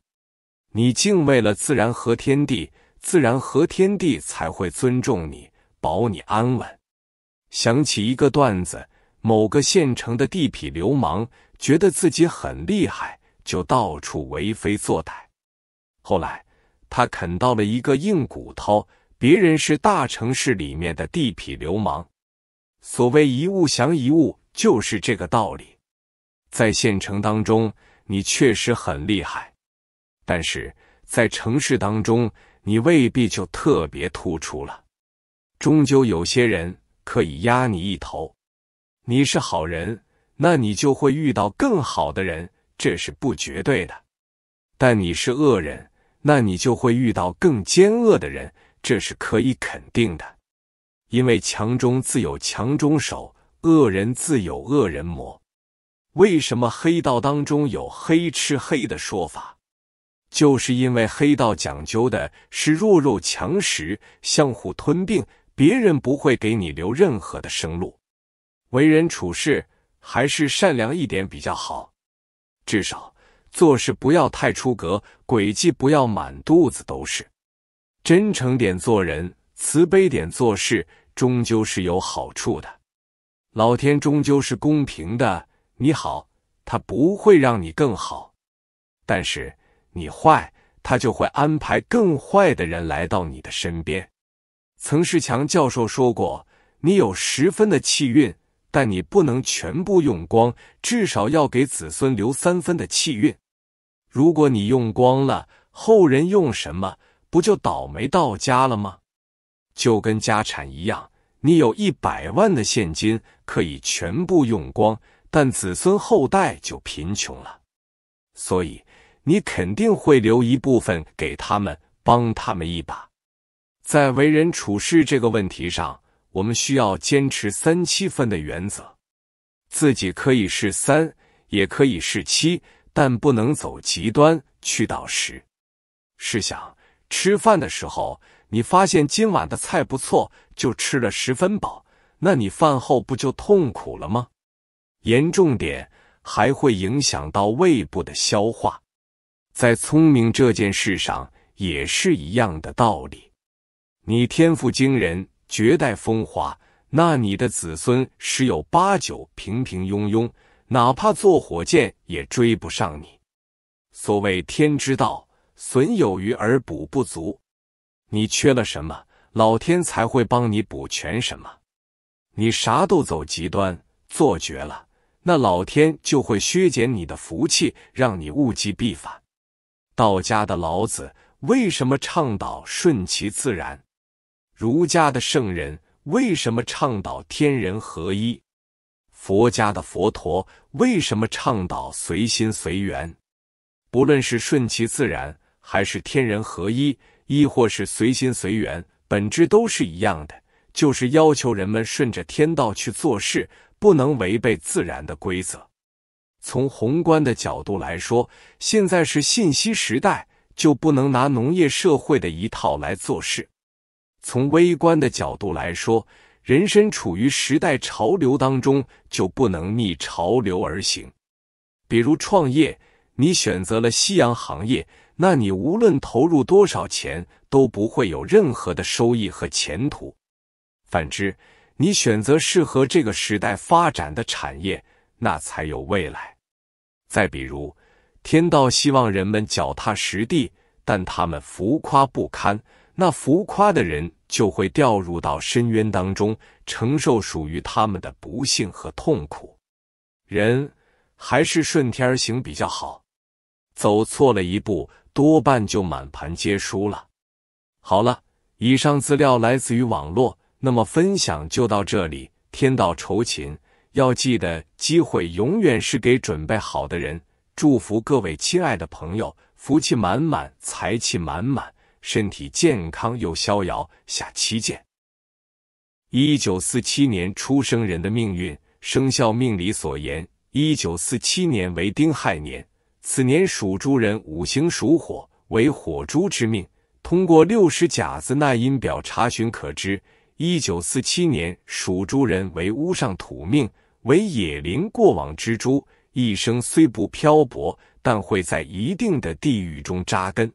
你敬畏了自然和天地，自然和天地才会尊重你，保你安稳。想起一个段子：某个县城的地痞流氓觉得自己很厉害，就到处为非作歹。后来他啃到了一个硬骨头，别人是大城市里面的地痞流氓。所谓一物降一物。就是这个道理，在县城当中，你确实很厉害，但是在城市当中，你未必就特别突出了。终究有些人可以压你一头。你是好人，那你就会遇到更好的人，这是不绝对的；但你是恶人，那你就会遇到更奸恶的人，这是可以肯定的。因为强中自有强中手。恶人自有恶人磨。为什么黑道当中有“黑吃黑”的说法？就是因为黑道讲究的是弱肉强食，相互吞并，别人不会给你留任何的生路。为人处事还是善良一点比较好，至少做事不要太出格，诡计不要满肚子都是。真诚点做人，慈悲点做事，终究是有好处的。老天终究是公平的，你好，他不会让你更好；但是你坏，他就会安排更坏的人来到你的身边。曾仕强教授说过：“你有十分的气运，但你不能全部用光，至少要给子孙留三分的气运。如果你用光了，后人用什么，不就倒霉到家了吗？就跟家产一样。”你有一百万的现金，可以全部用光，但子孙后代就贫穷了。所以你肯定会留一部分给他们，帮他们一把。在为人处事这个问题上，我们需要坚持三七分的原则。自己可以是三，也可以是七，但不能走极端去到十。试想，吃饭的时候。你发现今晚的菜不错，就吃了十分饱，那你饭后不就痛苦了吗？严重点，还会影响到胃部的消化。在聪明这件事上也是一样的道理。你天赋惊人，绝代风华，那你的子孙十有八九平平庸庸，哪怕坐火箭也追不上你。所谓天之道，损有余而补不足。你缺了什么，老天才会帮你补全什么。你啥都走极端，做绝了，那老天就会削减你的福气，让你物极必反。道家的老子为什么倡导顺其自然？儒家的圣人为什么倡导天人合一？佛家的佛陀为什么倡导随心随缘？不论是顺其自然，还是天人合一。亦或是随心随缘，本质都是一样的，就是要求人们顺着天道去做事，不能违背自然的规则。从宏观的角度来说，现在是信息时代，就不能拿农业社会的一套来做事；从微观的角度来说，人身处于时代潮流当中，就不能逆潮流而行。比如创业，你选择了夕阳行业。那你无论投入多少钱都不会有任何的收益和前途。反之，你选择适合这个时代发展的产业，那才有未来。再比如，天道希望人们脚踏实地，但他们浮夸不堪，那浮夸的人就会掉入到深渊当中，承受属于他们的不幸和痛苦。人还是顺天而行比较好，走错了一步。多半就满盘皆输了。好了，以上资料来自于网络，那么分享就到这里。天道酬勤，要记得机会永远是给准备好的人。祝福各位亲爱的朋友，福气满满，财气满满，身体健康又逍遥。下期见。一九四七年出生人的命运，生肖命理所言，一九四七年为丁亥年。此年属猪人五行属火，为火猪之命。通过六十甲子纳音表查询可知，一九四七年属猪人为屋上土命，为野灵过往之猪。一生虽不漂泊，但会在一定的地域中扎根。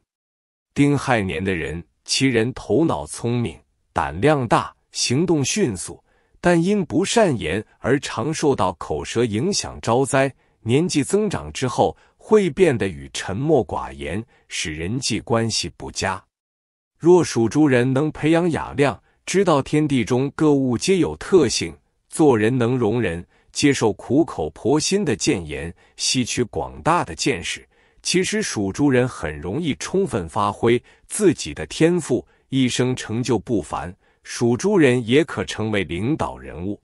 丁亥年的人，其人头脑聪明，胆量大，行动迅速，但因不善言而常受到口舌影响招灾。年纪增长之后，会变得与沉默寡言，使人际关系不佳。若属猪人能培养雅量，知道天地中各物皆有特性，做人能容人，接受苦口婆心的谏言，吸取广大的见识，其实属猪人很容易充分发挥自己的天赋，一生成就不凡。属猪人也可成为领导人物。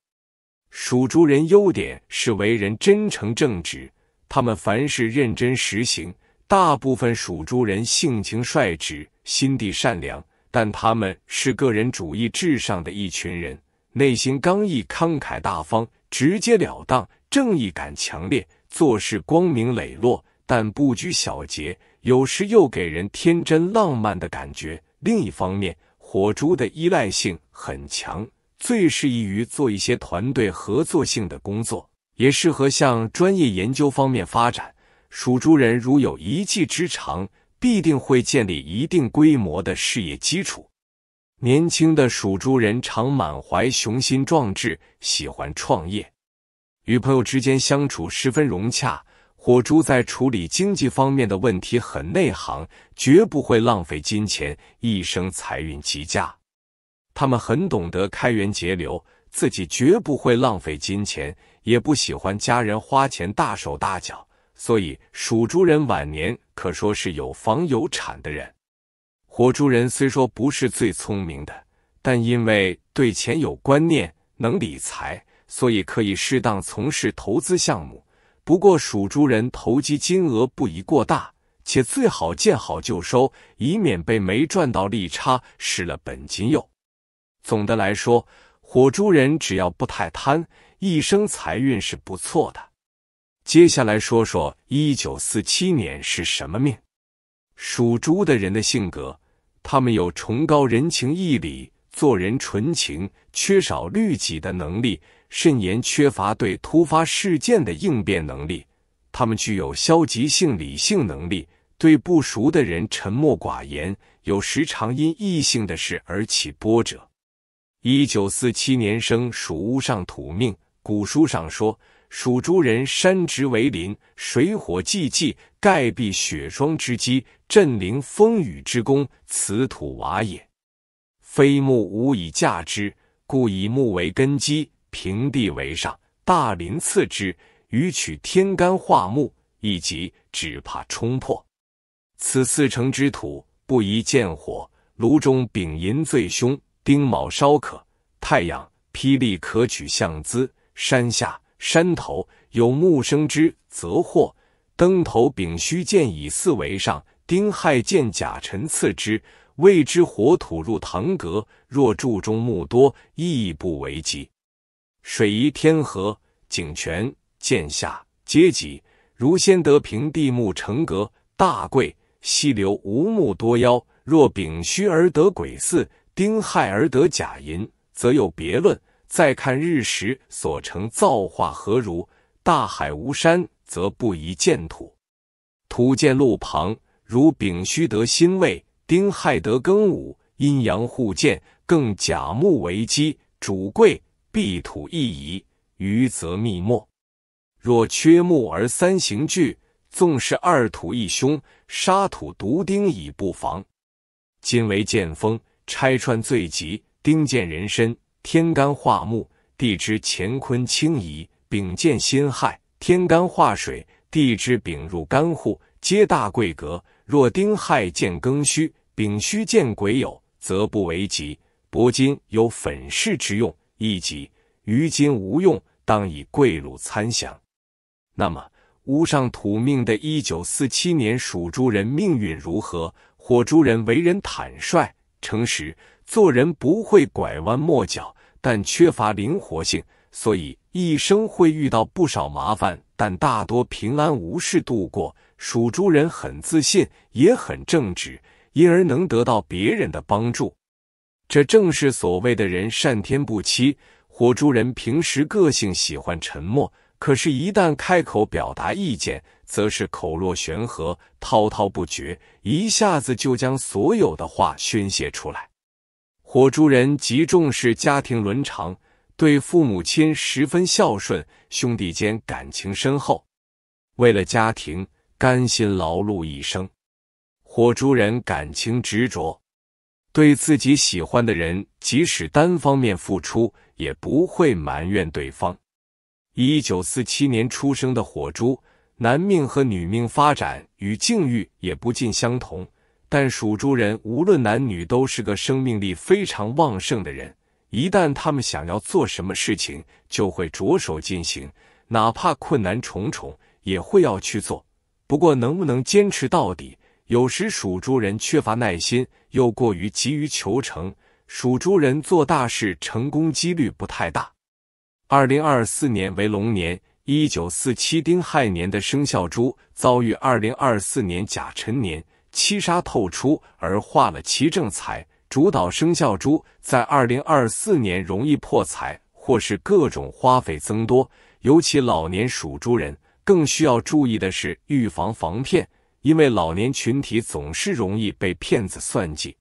属猪人优点是为人真诚正直。他们凡事认真实行，大部分属猪人性情率直，心地善良，但他们是个人主义至上的一群人，内心刚毅，慷慨大方，直截了当，正义感强烈，做事光明磊落，但不拘小节，有时又给人天真浪漫的感觉。另一方面，火猪的依赖性很强，最适宜于做一些团队合作性的工作。也适合向专业研究方面发展。属猪人如有一技之长，必定会建立一定规模的事业基础。年轻的属猪人常满怀雄心壮志，喜欢创业，与朋友之间相处十分融洽。火猪在处理经济方面的问题很内行，绝不会浪费金钱，一生财运极佳。他们很懂得开源节流，自己绝不会浪费金钱。也不喜欢家人花钱大手大脚，所以属猪人晚年可说是有房有产的人。火猪人虽说不是最聪明的，但因为对钱有观念，能理财，所以可以适当从事投资项目。不过属猪人投机金额不宜过大，且最好见好就收，以免被没赚到利差失了本金。哟。总的来说，火猪人只要不太贪。一生财运是不错的。接下来说说一九四七年是什么命。属猪的人的性格，他们有崇高人情义理，做人纯情，缺少律己的能力，慎言，缺乏对突发事件的应变能力。他们具有消极性理性能力，对不熟的人沉默寡言，有时常因异性的事而起波折。一九四七年生属屋上土命。古书上说，蜀猪人山植为林，水火既济，盖避雪霜之积，震凌风雨之功。此土瓦也，非木无以架之，故以木为根基，平地为上，大林次之。予取天干化木，一及只怕冲破。此四城之土不宜见火，炉中丙寅最凶，丁卯稍可。太阳、霹雳可取象资。山下山头有木生之则祸，灯头丙戌见乙巳为上，丁亥见甲辰次之，谓之火土入堂阁。若柱中木多，亦不为吉。水移天河井泉见下皆吉，如先得平地木成阁大贵。溪流无木多妖，若丙戌而得癸巳，丁亥而得甲寅，则有别论。再看日时所成造化何如？大海无山，则不宜建土。土见路旁，如丙戌得辛未，丁亥得庚午，阴阳互见，更甲木为基，主贵，必土易移，余则密莫。若缺木而三行聚，纵是二土一凶，沙土独丁以不防。今为见风，拆穿最急。丁见人身，天干化木，地支乾坤清移，丙见辛亥；天干化水，地支丙入干户，皆大贵格。若丁亥见庚戌，丙戌见癸酉，则不为吉。帛金有粉饰之用，亦吉；于金无用，当以贵禄参详。那么，屋上土命的一九四七年属猪人命运如何？火猪人为人坦率、诚实。做人不会拐弯抹角，但缺乏灵活性，所以一生会遇到不少麻烦，但大多平安无事度过。属猪人很自信，也很正直，因而能得到别人的帮助，这正是所谓的人善天不欺。火猪人平时个性喜欢沉默，可是，一旦开口表达意见，则是口若悬河，滔滔不绝，一下子就将所有的话宣泄出来。火猪人极重视家庭伦常，对父母亲十分孝顺，兄弟间感情深厚，为了家庭甘心劳碌一生。火猪人感情执着，对自己喜欢的人，即使单方面付出，也不会埋怨对方。一九四七年出生的火猪，男命和女命发展与境遇也不尽相同。但属猪人无论男女都是个生命力非常旺盛的人，一旦他们想要做什么事情，就会着手进行，哪怕困难重重，也会要去做。不过能不能坚持到底，有时属猪人缺乏耐心，又过于急于求成，属猪人做大事成功几率不太大。二零二四年为龙年，一九四七丁亥年的生肖猪遭遇二零二四年甲辰年。七杀透出而化了七正财，主导生肖猪在二零二四年容易破财或是各种花费增多，尤其老年属猪人更需要注意的是预防防骗，因为老年群体总是容易被骗子算计。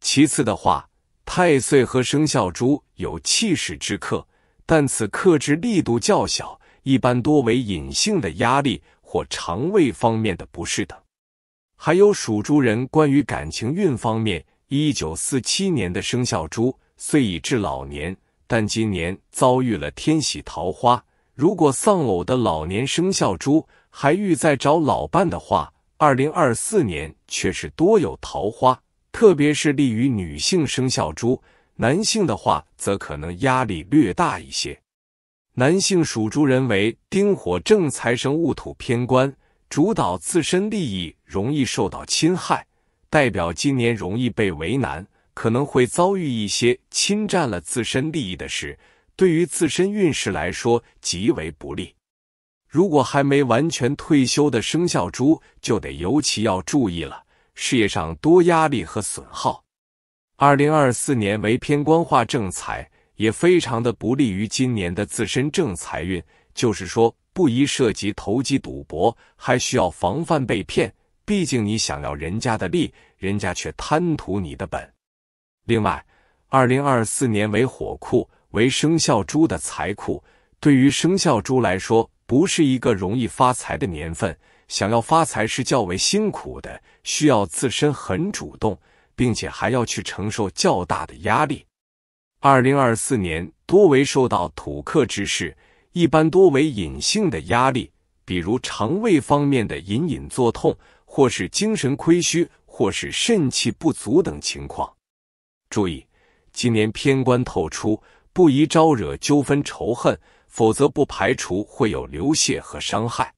其次的话，太岁和生肖猪有气势之克，但此克制力度较小，一般多为隐性的压力或肠胃方面的不适等。还有属猪人关于感情运方面，一九四七年的生肖猪虽已至老年，但今年遭遇了天喜桃花。如果丧偶的老年生肖猪还欲再找老伴的话，二零二四年却是多有桃花，特别是利于女性生肖猪，男性的话则可能压力略大一些。男性属猪人为丁火正财生戊土偏官。主导自身利益容易受到侵害，代表今年容易被为难，可能会遭遇一些侵占了自身利益的事，对于自身运势来说极为不利。如果还没完全退休的生肖猪就得尤其要注意了，事业上多压力和损耗。二零二四年为偏光化正财，也非常的不利于今年的自身正财运，就是说。不宜涉及投机赌博，还需要防范被骗。毕竟你想要人家的利，人家却贪图你的本。另外，二零二四年为火库，为生肖猪的财库。对于生肖猪来说，不是一个容易发财的年份。想要发财是较为辛苦的，需要自身很主动，并且还要去承受较大的压力。二零二四年多为受到土克之势。一般多为隐性的压力，比如肠胃方面的隐隐作痛，或是精神亏虚，或是肾气不足等情况。注意，今年偏官透出，不宜招惹纠纷仇恨，否则不排除会有流血和伤害。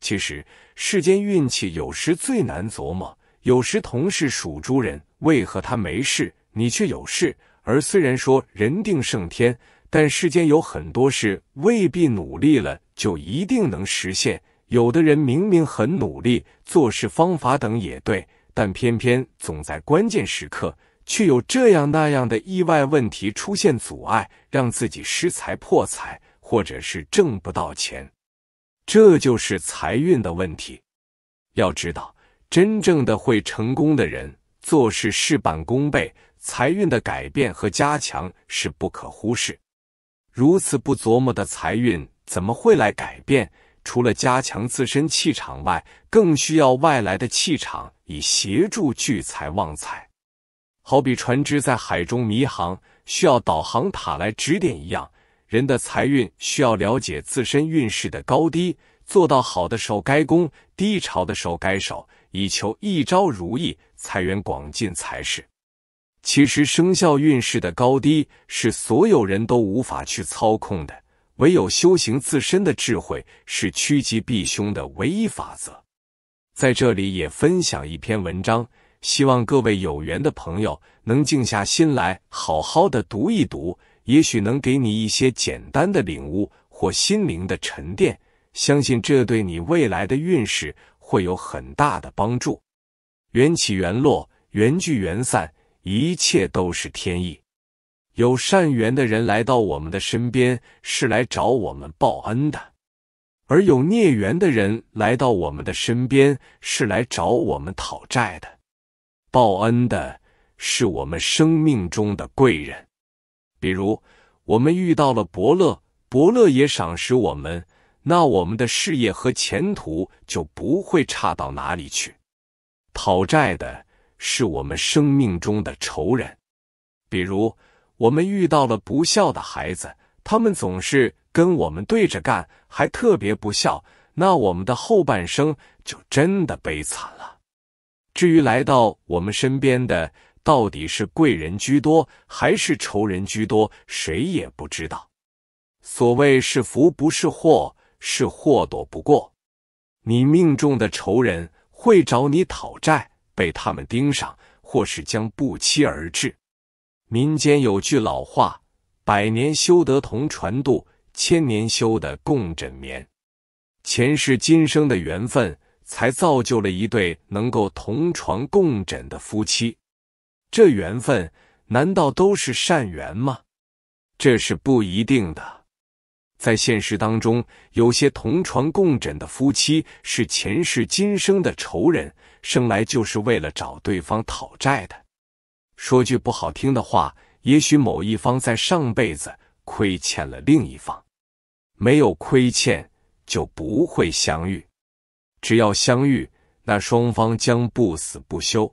其实世间运气有时最难琢磨，有时同是属猪人，为何他没事，你却有事？而虽然说人定胜天。但世间有很多事未必努力了就一定能实现。有的人明明很努力，做事方法等也对，但偏偏总在关键时刻却有这样那样的意外问题出现阻碍，让自己失财破财，或者是挣不到钱。这就是财运的问题。要知道，真正的会成功的人，做事事半功倍，财运的改变和加强是不可忽视。如此不琢磨的财运怎么会来改变？除了加强自身气场外，更需要外来的气场以协助聚财旺财。好比船只在海中迷航，需要导航塔来指点一样，人的财运需要了解自身运势的高低，做到好的时候该攻，低潮的时候该守，以求一朝如意，财源广进才是。其实生肖运势的高低是所有人都无法去操控的，唯有修行自身的智慧是趋吉避凶的唯一法则。在这里也分享一篇文章，希望各位有缘的朋友能静下心来好好的读一读，也许能给你一些简单的领悟或心灵的沉淀。相信这对你未来的运势会有很大的帮助。缘起缘落，缘聚缘散。一切都是天意。有善缘的人来到我们的身边，是来找我们报恩的；而有孽缘的人来到我们的身边，是来找我们讨债的。报恩的是我们生命中的贵人，比如我们遇到了伯乐，伯乐也赏识我们，那我们的事业和前途就不会差到哪里去。讨债的。是我们生命中的仇人，比如我们遇到了不孝的孩子，他们总是跟我们对着干，还特别不孝，那我们的后半生就真的悲惨了。至于来到我们身边的到底是贵人居多还是仇人居多，谁也不知道。所谓是福不是祸，是祸躲不过。你命中的仇人会找你讨债。被他们盯上，或是将不期而至。民间有句老话：“百年修得同船渡，千年修得共枕眠。”前世今生的缘分，才造就了一对能够同床共枕的夫妻。这缘分难道都是善缘吗？这是不一定的。在现实当中，有些同床共枕的夫妻是前世今生的仇人。生来就是为了找对方讨债的。说句不好听的话，也许某一方在上辈子亏欠了另一方，没有亏欠就不会相遇。只要相遇，那双方将不死不休。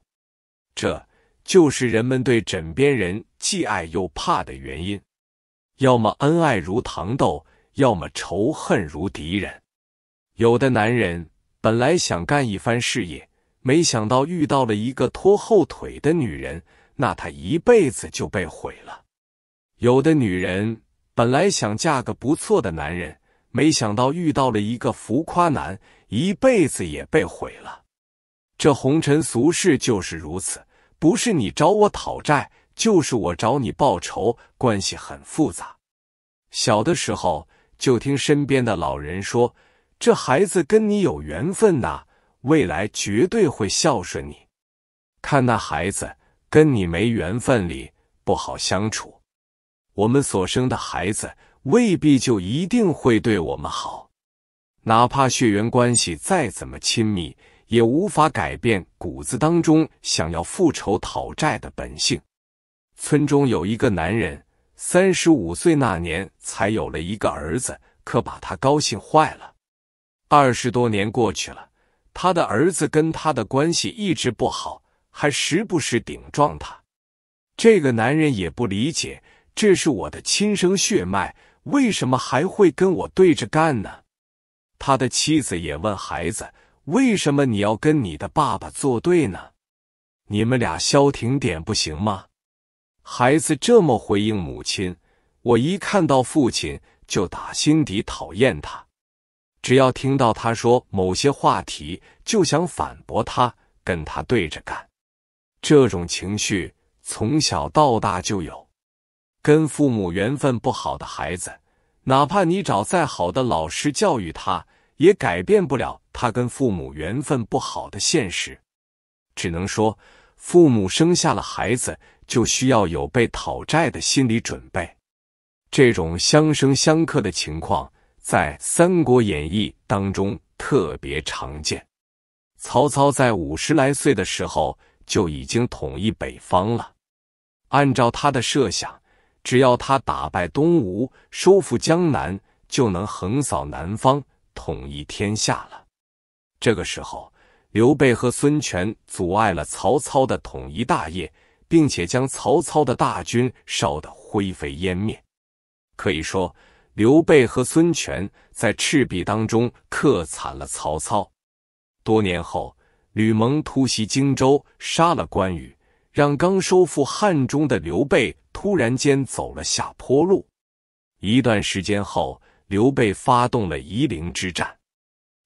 这就是人们对枕边人既爱又怕的原因。要么恩爱如糖豆，要么仇恨如敌人。有的男人本来想干一番事业。没想到遇到了一个拖后腿的女人，那她一辈子就被毁了。有的女人本来想嫁个不错的男人，没想到遇到了一个浮夸男，一辈子也被毁了。这红尘俗世就是如此，不是你找我讨债，就是我找你报仇，关系很复杂。小的时候就听身边的老人说，这孩子跟你有缘分呐。未来绝对会孝顺你。看那孩子跟你没缘分，里不好相处。我们所生的孩子未必就一定会对我们好，哪怕血缘关系再怎么亲密，也无法改变骨子当中想要复仇讨债的本性。村中有一个男人，三十五岁那年才有了一个儿子，可把他高兴坏了。二十多年过去了。他的儿子跟他的关系一直不好，还时不时顶撞他。这个男人也不理解，这是我的亲生血脉，为什么还会跟我对着干呢？他的妻子也问孩子：“为什么你要跟你的爸爸作对呢？你们俩消停点不行吗？”孩子这么回应母亲：“我一看到父亲就打心底讨厌他。”只要听到他说某些话题，就想反驳他，跟他对着干。这种情绪从小到大就有。跟父母缘分不好的孩子，哪怕你找再好的老师教育他，也改变不了他跟父母缘分不好的现实。只能说，父母生下了孩子，就需要有被讨债的心理准备。这种相生相克的情况。在《三国演义》当中特别常见。曹操在五十来岁的时候就已经统一北方了。按照他的设想，只要他打败东吴，收复江南，就能横扫南方，统一天下了。这个时候，刘备和孙权阻碍了曹操的统一大业，并且将曹操的大军烧得灰飞烟灭。可以说。刘备和孙权在赤壁当中克惨了曹操。多年后，吕蒙突袭荆州，杀了关羽，让刚收复汉中的刘备突然间走了下坡路。一段时间后，刘备发动了夷陵之战，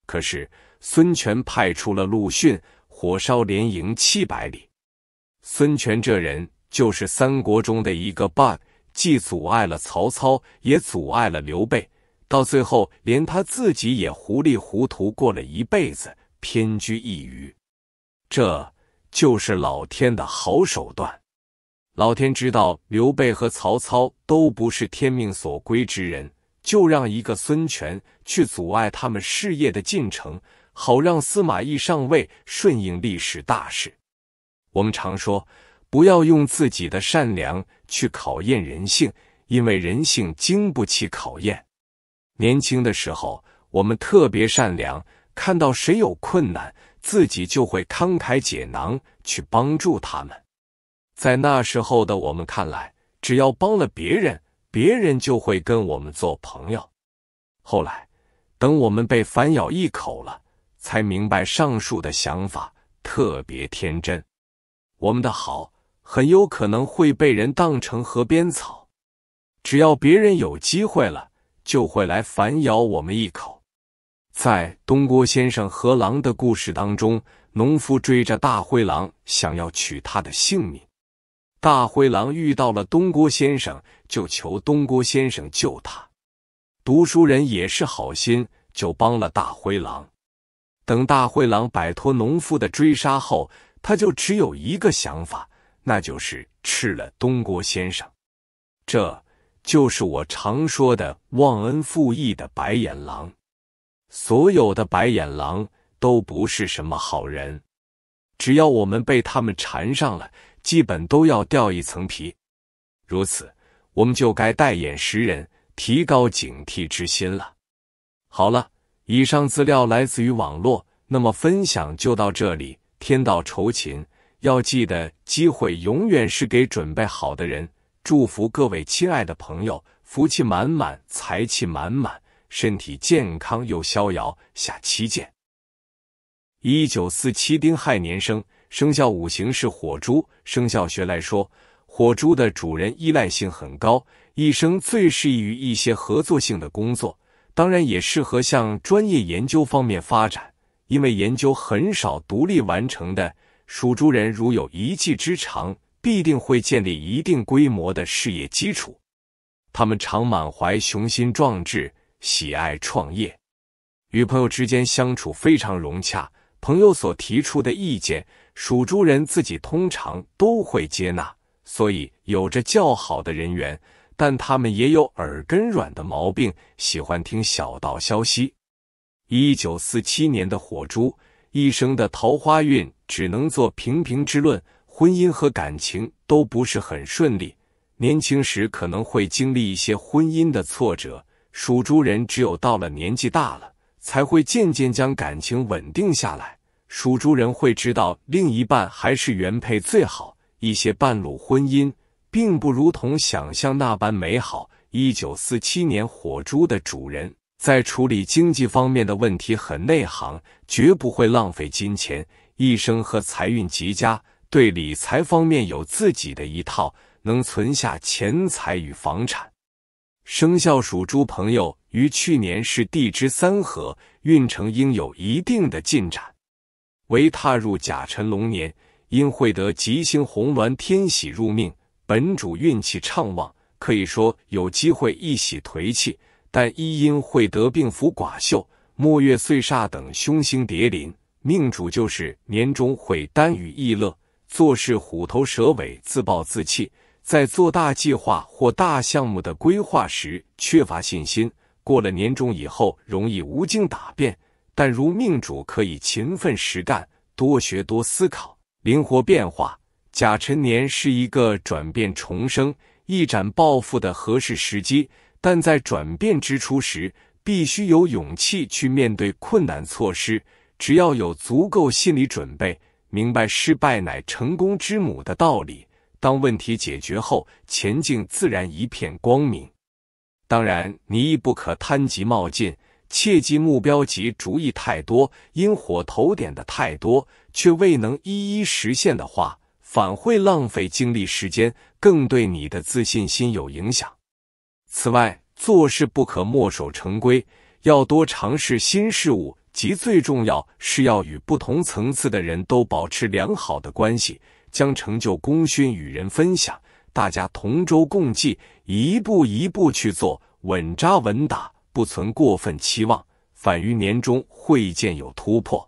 可是孙权派出了陆逊，火烧连营七百里。孙权这人就是三国中的一个 bug。既阻碍了曹操，也阻碍了刘备，到最后连他自己也糊里糊涂过了一辈子，偏居一隅。这就是老天的好手段。老天知道刘备和曹操都不是天命所归之人，就让一个孙权去阻碍他们事业的进程，好让司马懿上位，顺应历史大势。我们常说。不要用自己的善良去考验人性，因为人性经不起考验。年轻的时候，我们特别善良，看到谁有困难，自己就会慷慨解囊去帮助他们。在那时候的我们看来，只要帮了别人，别人就会跟我们做朋友。后来，等我们被反咬一口了，才明白上述的想法特别天真。我们的好。很有可能会被人当成河边草，只要别人有机会了，就会来反咬我们一口。在东郭先生和狼的故事当中，农夫追着大灰狼，想要取他的性命。大灰狼遇到了东郭先生，就求东郭先生救他。读书人也是好心，就帮了大灰狼。等大灰狼摆脱农夫的追杀后，他就只有一个想法。那就是吃了东郭先生，这就是我常说的忘恩负义的白眼狼。所有的白眼狼都不是什么好人，只要我们被他们缠上了，基本都要掉一层皮。如此，我们就该带眼识人，提高警惕之心了。好了，以上资料来自于网络，那么分享就到这里。天道酬勤。要记得，机会永远是给准备好的人。祝福各位亲爱的朋友，福气满满，财气满满，身体健康又逍遥。下期见。一九四七丁亥年生，生肖五行是火猪。生肖学来说，火猪的主人依赖性很高，一生最适宜于一些合作性的工作，当然也适合向专业研究方面发展，因为研究很少独立完成的。属猪人如有一技之长，必定会建立一定规模的事业基础。他们常满怀雄心壮志，喜爱创业，与朋友之间相处非常融洽。朋友所提出的意见，属猪人自己通常都会接纳，所以有着较好的人缘。但他们也有耳根软的毛病，喜欢听小道消息。一九四七年的火猪一生的桃花运。只能做平平之论，婚姻和感情都不是很顺利。年轻时可能会经历一些婚姻的挫折。属猪人只有到了年纪大了，才会渐渐将感情稳定下来。属猪人会知道，另一半还是原配最好。一些半路婚姻并不如同想象那般美好。一九四七年，火猪的主人在处理经济方面的问题很内行，绝不会浪费金钱。一生和财运极佳，对理财方面有自己的一套，能存下钱财与房产。生肖属猪朋友于去年是地支三合运程，应有一定的进展。为踏入甲辰龙年，因会得吉星红鸾天喜入命，本主运气畅旺，可以说有机会一喜颓气。但一因会得病符寡秀、木月岁煞等凶星叠临。命主就是年终毁单与易乐，做事虎头蛇尾，自暴自弃。在做大计划或大项目的规划时，缺乏信心。过了年终以后，容易无精打采。但如命主可以勤奋实干，多学多思考，灵活变化，甲辰年是一个转变重生、一展抱负的合适时机。但在转变之初时，必须有勇气去面对困难措施。只要有足够心理准备，明白失败乃成功之母的道理，当问题解决后，前景自然一片光明。当然，你亦不可贪急冒进，切记目标及主意太多，因火头点的太多，却未能一一实现的话，反会浪费精力时间，更对你的自信心有影响。此外，做事不可墨守成规，要多尝试新事物。即最重要是要与不同层次的人都保持良好的关系，将成就功勋与人分享，大家同舟共济，一步一步去做，稳扎稳打，不存过分期望，反于年中会见有突破。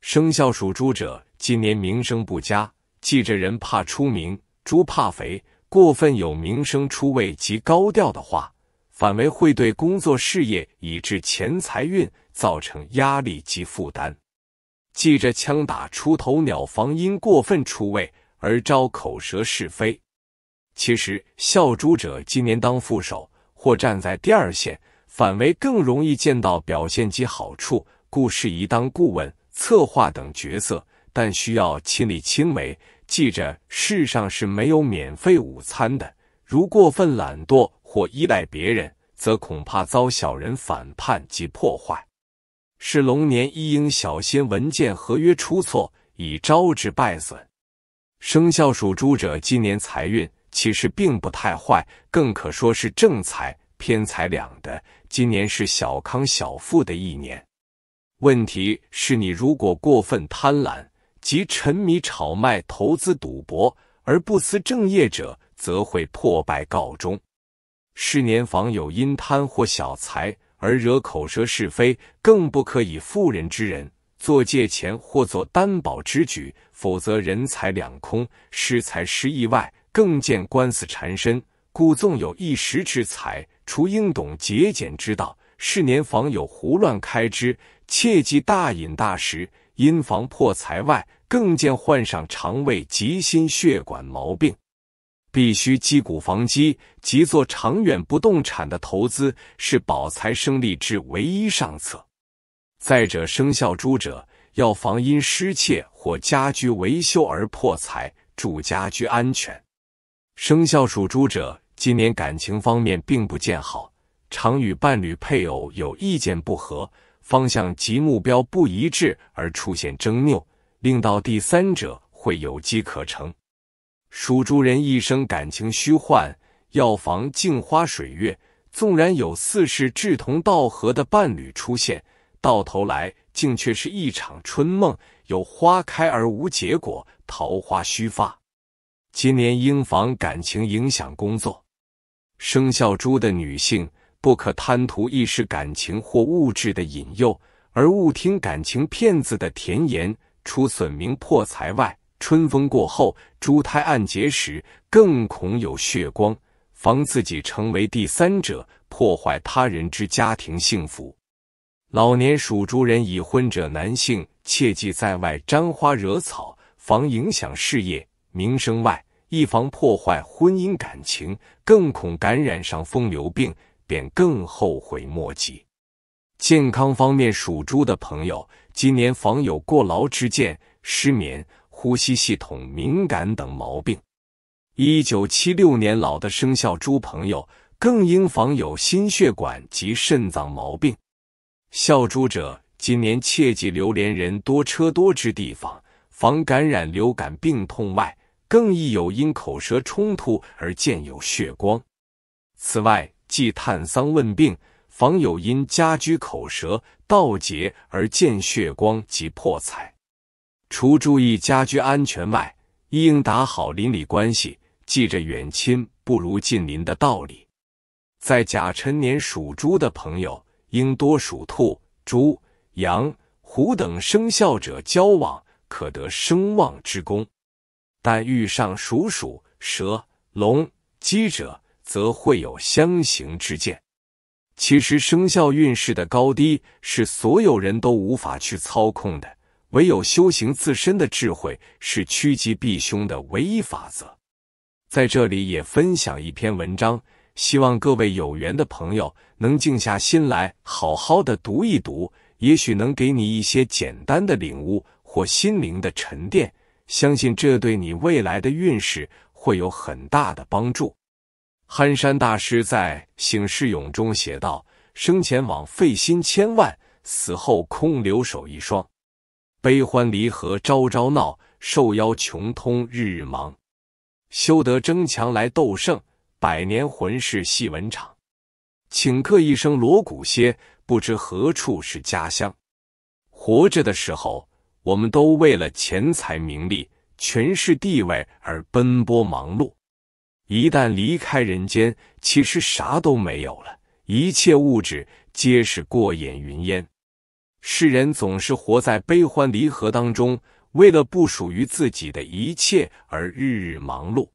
生肖属猪者今年名声不佳，记着人怕出名，猪怕肥，过分有名声出位及高调的话。反为会对工作、事业，以致钱财运造成压力及负担。记着，枪打出头鸟，防因过分出位而招口舌是非。其实，效诸者今年当副手或站在第二线，反为更容易见到表现及好处，故适宜当顾问、策划等角色，但需要亲力亲为。记着，世上是没有免费午餐的。如过分懒惰。或依赖别人，则恐怕遭小人反叛及破坏。是龙年一应小心文件合约出错，以招致败损。生肖属猪者，今年财运其实并不太坏，更可说是正财偏财两的。今年是小康小富的一年。问题是你如果过分贪婪及沉迷炒卖、投资、赌博而不思正业者，则会破败告终。是年防有因贪或小财而惹口舌是非，更不可以妇人之人做借钱或做担保之举，否则人财两空，失财失意外，更见官司缠身。故纵有一时之财，除应懂节俭之道，是年防有胡乱开支，切忌大饮大食，因防破财外，更见患上肠胃及心血管毛病。必须击鼓防饥，即做长远不动产的投资，是保财生利之唯一上策。再者，生肖猪者要防因失窃或家居维修而破财，助家居安全。生肖属猪者今年感情方面并不见好，常与伴侣、配偶有意见不合，方向及目标不一致而出现争拗，令到第三者会有机可乘。属猪人一生感情虚幻，要防镜花水月。纵然有四世志同道合的伴侣出现，到头来竟却是一场春梦，有花开而无结果，桃花虚发。今年应防感情影响工作。生肖猪的女性不可贪图一时感情或物质的引诱，而误听感情骗子的甜言，除损名破财外。春风过后，猪胎暗结时，更恐有血光，防自己成为第三者，破坏他人之家庭幸福。老年属猪人已婚者，男性切忌在外沾花惹草，防影响事业名声外，一防破坏婚姻感情，更恐感染上风流病，便更后悔莫及。健康方面，属猪的朋友今年防有过劳之见，失眠。呼吸系统敏感等毛病。一九七六年，老的生肖猪朋友更应防有心血管及肾脏毛病。肖猪者今年切忌流连人多车多之地方，防感染流感病痛外，更易有因口舌冲突而见有血光。此外，忌探丧问病，防有因家居口舌盗劫而见血光及破财。除注意家居安全外，一应打好邻里关系，记着远亲不如近邻的道理。在甲辰年属猪的朋友，应多属兔、猪、羊、虎等生肖者交往，可得声望之功。但遇上属鼠、蛇、龙、鸡者，则会有相形之见。其实，生肖运势的高低是所有人都无法去操控的。唯有修行自身的智慧是趋吉避凶的唯一法则。在这里也分享一篇文章，希望各位有缘的朋友能静下心来好好的读一读，也许能给你一些简单的领悟或心灵的沉淀。相信这对你未来的运势会有很大的帮助。憨山大师在《醒世咏》中写道：“生前往费心千万，死后空留手一双。”悲欢离合，朝朝闹；受邀穷通，日日忙。修得争强来斗胜，百年魂事戏文场。顷刻一声锣鼓歇，不知何处是家乡。活着的时候，我们都为了钱财、名利、权势、地位而奔波忙碌；一旦离开人间，其实啥都没有了，一切物质皆是过眼云烟。世人总是活在悲欢离合当中，为了不属于自己的一切而日日忙碌。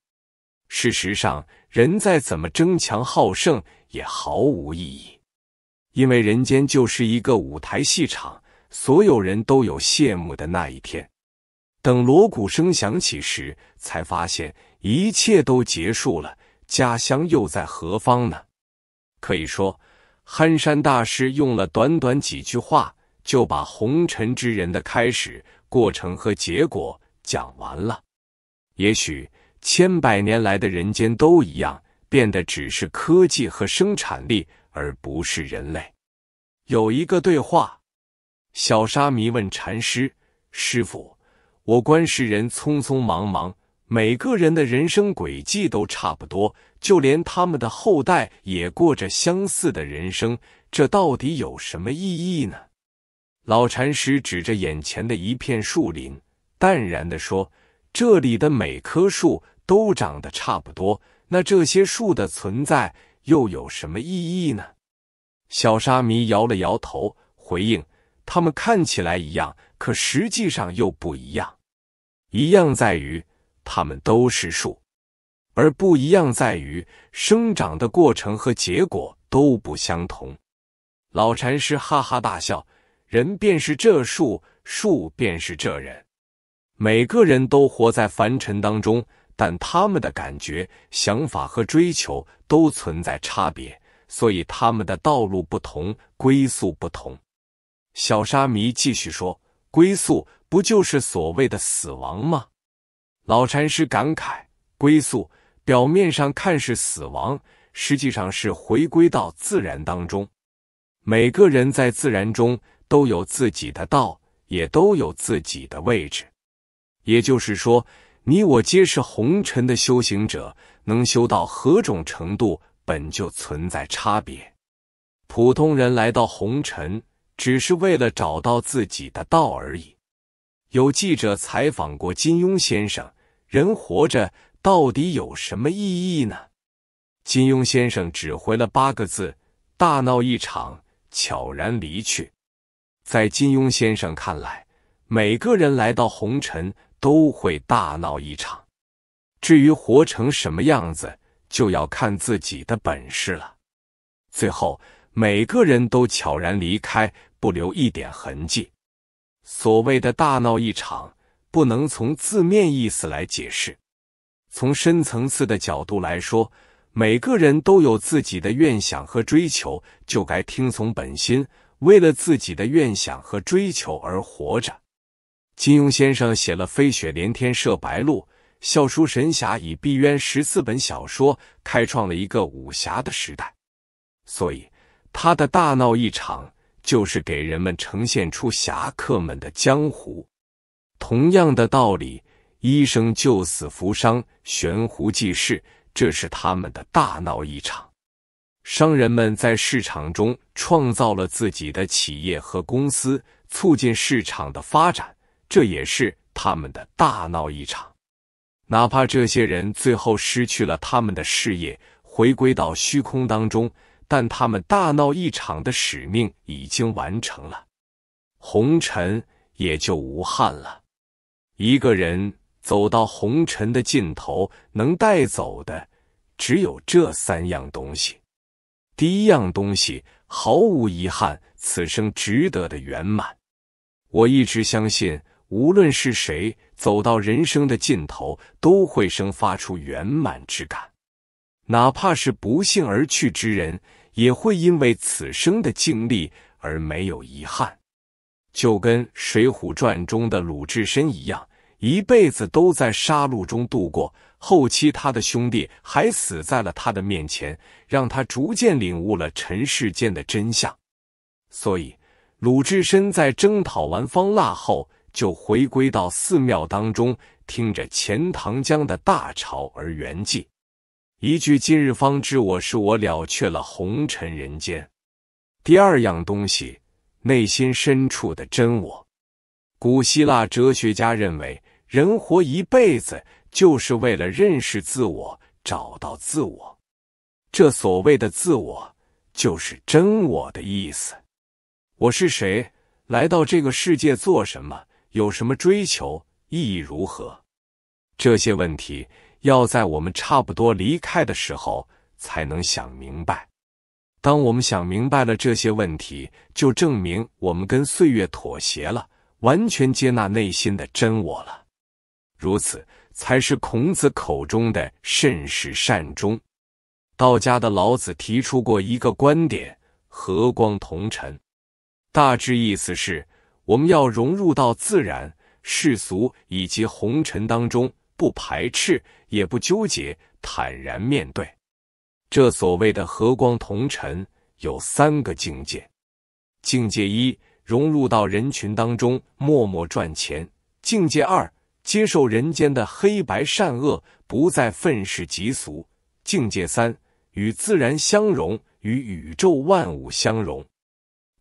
事实上，人再怎么争强好胜也毫无意义，因为人间就是一个舞台戏场，所有人都有谢幕的那一天。等锣鼓声响起时，才发现一切都结束了。家乡又在何方呢？可以说，憨山大师用了短短几句话。就把红尘之人的开始、过程和结果讲完了。也许千百年来的人间都一样，变得只是科技和生产力，而不是人类。有一个对话：小沙弥问禅师，师傅，我观世人匆匆忙忙，每个人的人生轨迹都差不多，就连他们的后代也过着相似的人生，这到底有什么意义呢？老禅师指着眼前的一片树林，淡然地说：“这里的每棵树都长得差不多，那这些树的存在又有什么意义呢？”小沙弥摇了摇头，回应：“它们看起来一样，可实际上又不一样。一样在于它们都是树，而不一样在于生长的过程和结果都不相同。”老禅师哈哈大笑。人便是这树，树便是这人。每个人都活在凡尘当中，但他们的感觉、想法和追求都存在差别，所以他们的道路不同，归宿不同。小沙弥继续说：“归宿不就是所谓的死亡吗？”老禅师感慨：“归宿表面上看是死亡，实际上是回归到自然当中。每个人在自然中。”都有自己的道，也都有自己的位置。也就是说，你我皆是红尘的修行者，能修到何种程度，本就存在差别。普通人来到红尘，只是为了找到自己的道而已。有记者采访过金庸先生：“人活着到底有什么意义呢？”金庸先生只回了八个字：“大闹一场，悄然离去。”在金庸先生看来，每个人来到红尘都会大闹一场，至于活成什么样子，就要看自己的本事了。最后，每个人都悄然离开，不留一点痕迹。所谓的大闹一场，不能从字面意思来解释，从深层次的角度来说，每个人都有自己的愿想和追求，就该听从本心。为了自己的愿想和追求而活着，金庸先生写了《飞雪连天射白鹿》，《笑书神侠倚碧鸳》十四本小说，开创了一个武侠的时代。所以他的大闹一场，就是给人们呈现出侠客们的江湖。同样的道理，医生救死扶伤，悬壶济世，这是他们的大闹一场。商人们在市场中创造了自己的企业和公司，促进市场的发展，这也是他们的大闹一场。哪怕这些人最后失去了他们的事业，回归到虚空当中，但他们大闹一场的使命已经完成了，红尘也就无憾了。一个人走到红尘的尽头，能带走的只有这三样东西。第一样东西毫无遗憾，此生值得的圆满。我一直相信，无论是谁走到人生的尽头，都会生发出圆满之感。哪怕是不幸而去之人，也会因为此生的经历而没有遗憾。就跟《水浒传》中的鲁智深一样，一辈子都在杀戮中度过。后期，他的兄弟还死在了他的面前，让他逐渐领悟了尘世间的真相。所以，鲁智深在征讨完方腊后，就回归到寺庙当中，听着钱塘江的大潮而圆寂。一句“今日方知我是我”，了却了红尘人间。第二样东西，内心深处的真我。古希腊哲学家认为，人活一辈子。就是为了认识自我，找到自我。这所谓的自我，就是真我的意思。我是谁？来到这个世界做什么？有什么追求？意义如何？这些问题，要在我们差不多离开的时候才能想明白。当我们想明白了这些问题，就证明我们跟岁月妥协了，完全接纳内心的真我了。如此。才是孔子口中的“慎始善终”。道家的老子提出过一个观点：“和光同尘”，大致意思是，我们要融入到自然、世俗以及红尘当中，不排斥，也不纠结，坦然面对。这所谓的“和光同尘”有三个境界：境界一，融入到人群当中，默默赚钱；境界二。接受人间的黑白善恶，不再愤世嫉俗。境界三，与自然相融，与宇宙万物相融。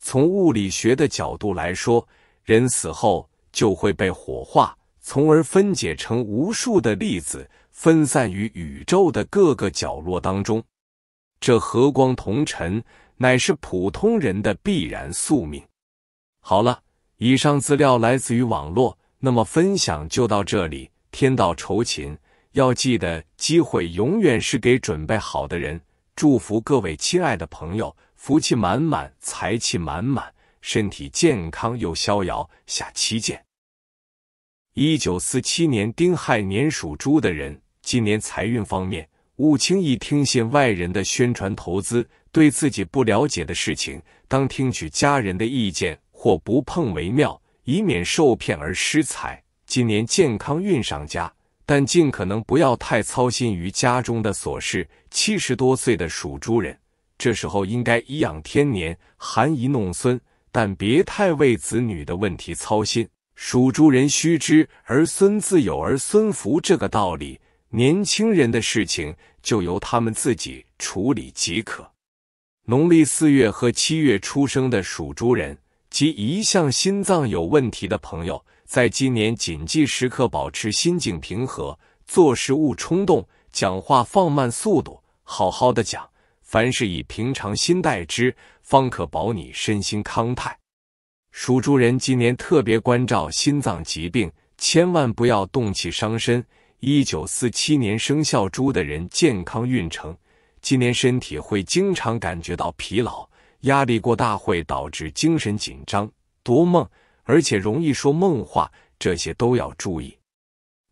从物理学的角度来说，人死后就会被火化，从而分解成无数的粒子，分散于宇宙的各个角落当中。这和光同尘，乃是普通人的必然宿命。好了，以上资料来自于网络。那么分享就到这里。天道酬勤，要记得机会永远是给准备好的人。祝福各位亲爱的朋友，福气满满，财气满满，身体健康又逍遥。下期见。一九四七年丁亥年属猪的人，今年财运方面，勿轻易听信外人的宣传投资，对自己不了解的事情，当听取家人的意见或不碰为妙。以免受骗而失财。今年健康运上佳，但尽可能不要太操心于家中的琐事。七十多岁的属猪人，这时候应该颐养天年，含饴弄孙，但别太为子女的问题操心。属猪人须知“儿孙自有儿孙福”这个道理，年轻人的事情就由他们自己处理即可。农历四月和七月出生的属猪人。及一向心脏有问题的朋友，在今年谨记时刻保持心境平和，做事勿冲动，讲话放慢速度，好好的讲。凡事以平常心待之，方可保你身心康泰。属猪人今年特别关照心脏疾病，千万不要动气伤身。一九四七年生肖猪的人健康运程，今年身体会经常感觉到疲劳。压力过大会导致精神紧张、多梦，而且容易说梦话，这些都要注意。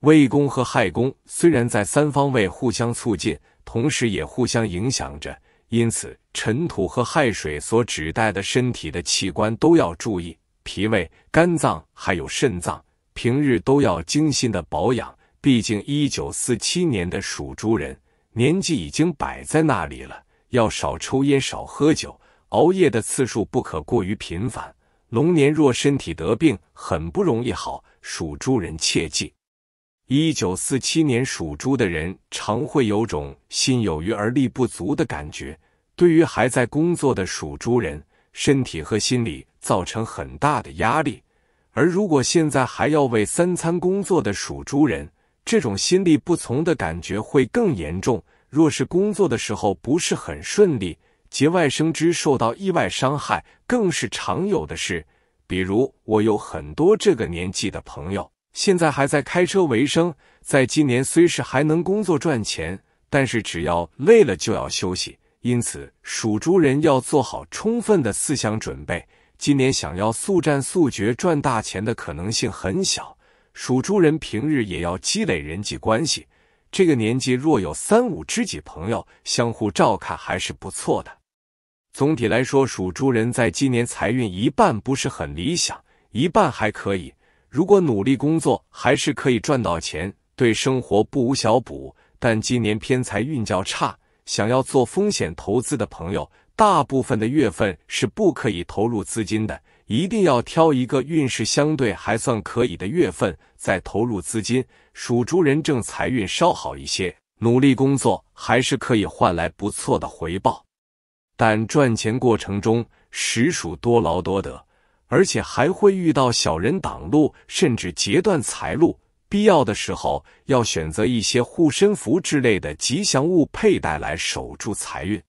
胃宫和亥宫虽然在三方位互相促进，同时也互相影响着，因此尘土和亥水所指代的身体的器官都要注意，脾胃、肝脏还有肾脏，平日都要精心的保养。毕竟一九四七年的属猪人，年纪已经摆在那里了，要少抽烟，少喝酒。熬夜的次数不可过于频繁。龙年若身体得病，很不容易好。属猪人切记。一九四七年属猪的人常会有种心有余而力不足的感觉，对于还在工作的属猪人，身体和心理造成很大的压力。而如果现在还要为三餐工作的属猪人，这种心力不从的感觉会更严重。若是工作的时候不是很顺利。节外生枝，受到意外伤害更是常有的事。比如，我有很多这个年纪的朋友，现在还在开车为生。在今年虽是还能工作赚钱，但是只要累了就要休息。因此，属猪人要做好充分的思想准备。今年想要速战速决赚大钱的可能性很小。属猪人平日也要积累人际关系。这个年纪若有三五知己朋友相互照看还是不错的。总体来说，属猪人在今年财运一半不是很理想，一半还可以。如果努力工作，还是可以赚到钱，对生活不无小补。但今年偏财运较差，想要做风险投资的朋友，大部分的月份是不可以投入资金的，一定要挑一个运势相对还算可以的月份再投入资金。属猪人正财运稍好一些，努力工作还是可以换来不错的回报。但赚钱过程中实属多劳多得，而且还会遇到小人挡路，甚至截断财路。必要的时候要选择一些护身符之类的吉祥物佩戴来守住财运。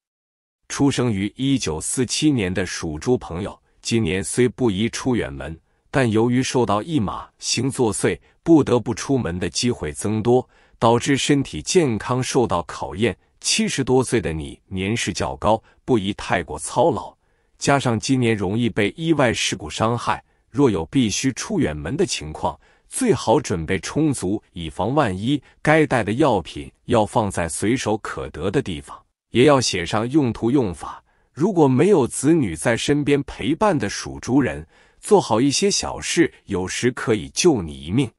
出生于一九四七年的属猪朋友，今年虽不宜出远门，但由于受到驿马星作祟，不得不出门的机会增多，导致身体健康受到考验。七十多岁的你，年事较高，不宜太过操劳。加上今年容易被意外事故伤害，若有必须出远门的情况，最好准备充足，以防万一。该带的药品要放在随手可得的地方，也要写上用途用法。如果没有子女在身边陪伴的属猪人，做好一些小事，有时可以救你一命。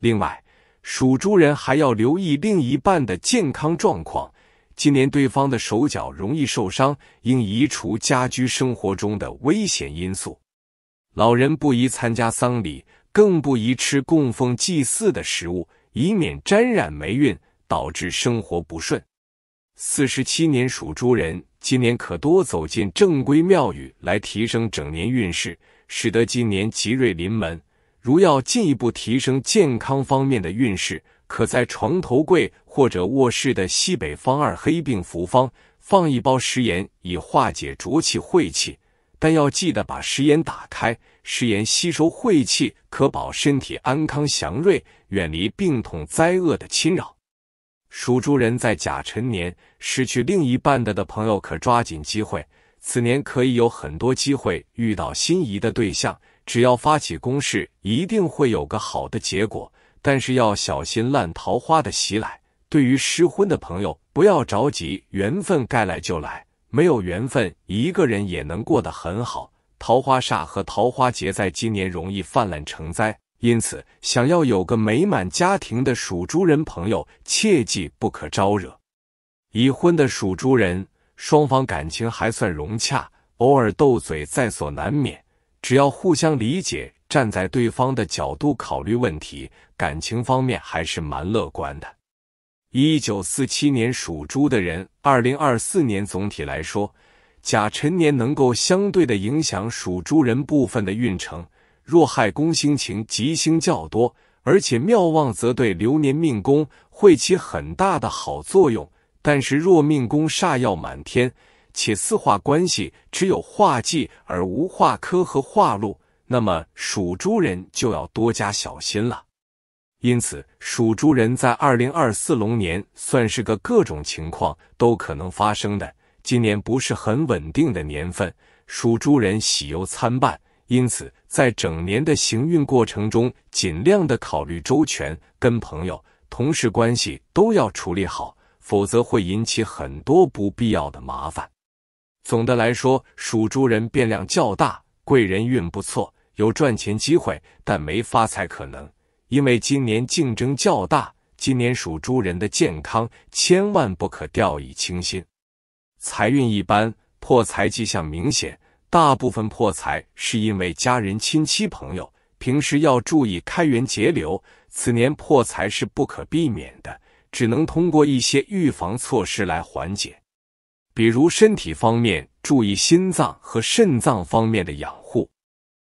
另外，属猪人还要留意另一半的健康状况。今年对方的手脚容易受伤，应移除家居生活中的危险因素。老人不宜参加丧礼，更不宜吃供奉祭祀的食物，以免沾染霉运，导致生活不顺。四十七年属猪人，今年可多走进正规庙宇来提升整年运势，使得今年吉瑞临门。如要进一步提升健康方面的运势，可在床头柜或者卧室的西北方二黑病符方放一包食盐，以化解浊气晦气。但要记得把食盐打开，食盐吸收晦气，可保身体安康祥瑞，远离病痛灾厄的侵扰。属猪人在甲辰年失去另一半的的朋友，可抓紧机会，此年可以有很多机会遇到心仪的对象，只要发起攻势，一定会有个好的结果。但是要小心烂桃花的袭来。对于失婚的朋友，不要着急，缘分该来就来。没有缘分，一个人也能过得很好。桃花煞和桃花劫在今年容易泛滥成灾，因此，想要有个美满家庭的属猪人朋友，切记不可招惹。已婚的属猪人，双方感情还算融洽，偶尔斗嘴在所难免，只要互相理解。站在对方的角度考虑问题，感情方面还是蛮乐观的。一九四七年属猪的人，二零二四年总体来说，甲辰年能够相对的影响属猪人部分的运程。若亥宫星情吉星较多，而且妙旺则对流年命宫会起很大的好作用。但是若命宫煞要满天，且四化关系只有化忌而无化科和化禄。那么属猪人就要多加小心了。因此，属猪人在二零二四龙年算是个各种情况都可能发生的，今年不是很稳定的年份。属猪人喜忧参半，因此在整年的行运过程中，尽量的考虑周全，跟朋友、同事关系都要处理好，否则会引起很多不必要的麻烦。总的来说，属猪人变量较大，贵人运不错。有赚钱机会，但没发财可能，因为今年竞争较大。今年属猪人的健康千万不可掉以轻心，财运一般，破财迹象明显。大部分破财是因为家人、亲戚、朋友。平时要注意开源节流，此年破财是不可避免的，只能通过一些预防措施来缓解，比如身体方面注意心脏和肾脏方面的养。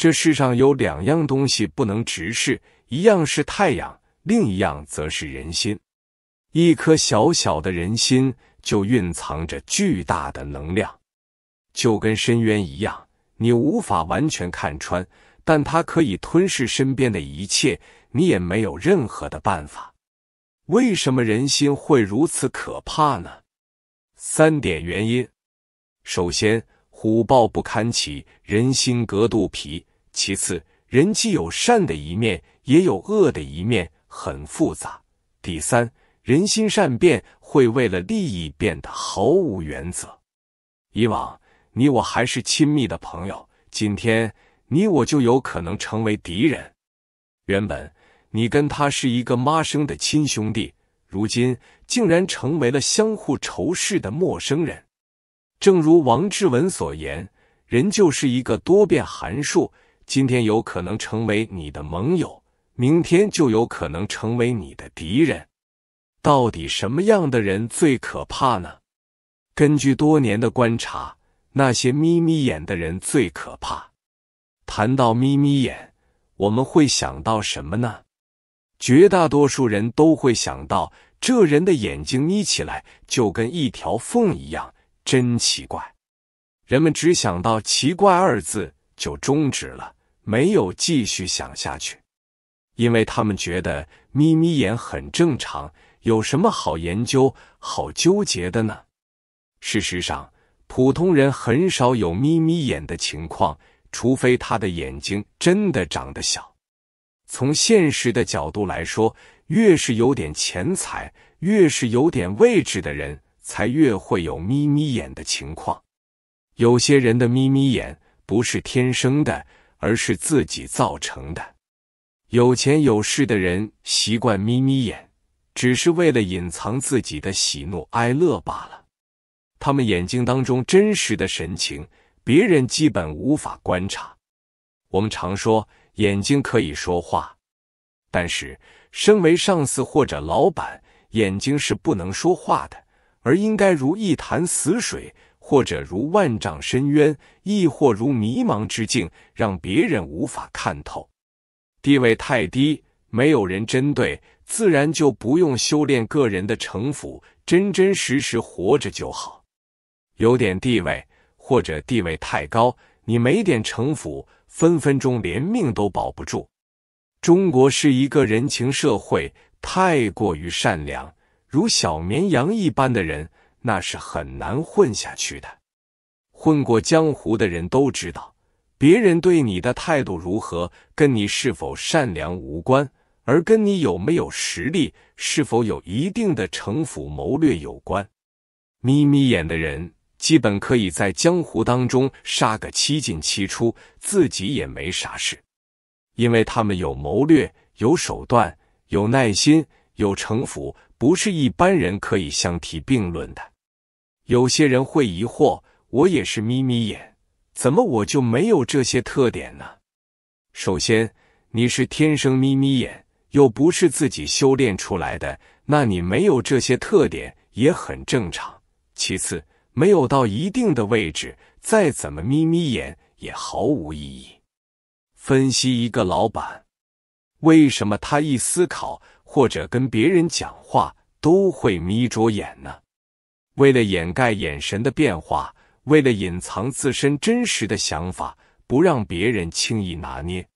这世上有两样东西不能直视，一样是太阳，另一样则是人心。一颗小小的人心就蕴藏着巨大的能量，就跟深渊一样，你无法完全看穿，但它可以吞噬身边的一切，你也没有任何的办法。为什么人心会如此可怕呢？三点原因：首先，虎豹不堪其人心隔肚皮。其次，人既有善的一面，也有恶的一面，很复杂。第三，人心善变，会为了利益变得毫无原则。以往你我还是亲密的朋友，今天你我就有可能成为敌人。原本你跟他是一个妈生的亲兄弟，如今竟然成为了相互仇视的陌生人。正如王志文所言，人就是一个多变函数。今天有可能成为你的盟友，明天就有可能成为你的敌人。到底什么样的人最可怕呢？根据多年的观察，那些眯眯眼的人最可怕。谈到眯眯眼，我们会想到什么呢？绝大多数人都会想到，这人的眼睛眯起来就跟一条缝一样，真奇怪。人们只想到“奇怪”二字就终止了。没有继续想下去，因为他们觉得眯眯眼很正常，有什么好研究、好纠结的呢？事实上，普通人很少有眯眯眼的情况，除非他的眼睛真的长得小。从现实的角度来说，越是有点钱财、越是有点位置的人，才越会有眯眯眼的情况。有些人的眯眯眼不是天生的。而是自己造成的。有钱有势的人习惯眯眯眼，只是为了隐藏自己的喜怒哀乐罢了。他们眼睛当中真实的神情，别人基本无法观察。我们常说眼睛可以说话，但是身为上司或者老板，眼睛是不能说话的，而应该如一潭死水。或者如万丈深渊，亦或如迷茫之境，让别人无法看透。地位太低，没有人针对，自然就不用修炼个人的城府，真真实实活着就好。有点地位，或者地位太高，你没点城府，分分钟连命都保不住。中国是一个人情社会，太过于善良，如小绵羊一般的人。那是很难混下去的。混过江湖的人都知道，别人对你的态度如何，跟你是否善良无关，而跟你有没有实力、是否有一定的城府谋略有关。眯眯眼的人，基本可以在江湖当中杀个七进七出，自己也没啥事，因为他们有谋略、有手段、有耐心、有城府，不是一般人可以相提并论的。有些人会疑惑，我也是眯眯眼，怎么我就没有这些特点呢？首先，你是天生眯眯眼，又不是自己修炼出来的，那你没有这些特点也很正常。其次，没有到一定的位置，再怎么眯眯眼也毫无意义。分析一个老板，为什么他一思考或者跟别人讲话都会眯着眼呢？为了掩盖眼神的变化，为了隐藏自身真实的想法，不让别人轻易拿捏。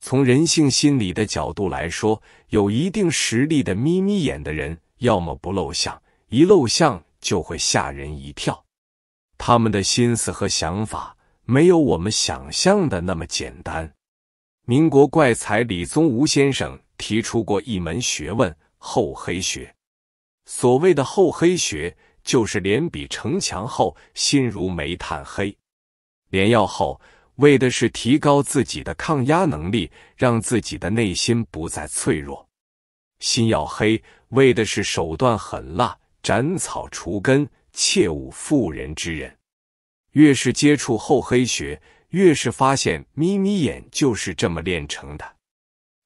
从人性心理的角度来说，有一定实力的眯眯眼的人，要么不露相，一露相就会吓人一跳。他们的心思和想法，没有我们想象的那么简单。民国怪才李宗吾先生提出过一门学问——厚黑学。所谓的厚黑学。就是脸比城墙厚，心如煤炭黑。练药后，为的是提高自己的抗压能力，让自己的内心不再脆弱。心要黑，为的是手段狠辣，斩草除根，切勿妇人之仁。越是接触厚黑学，越是发现眯眯眼就是这么练成的。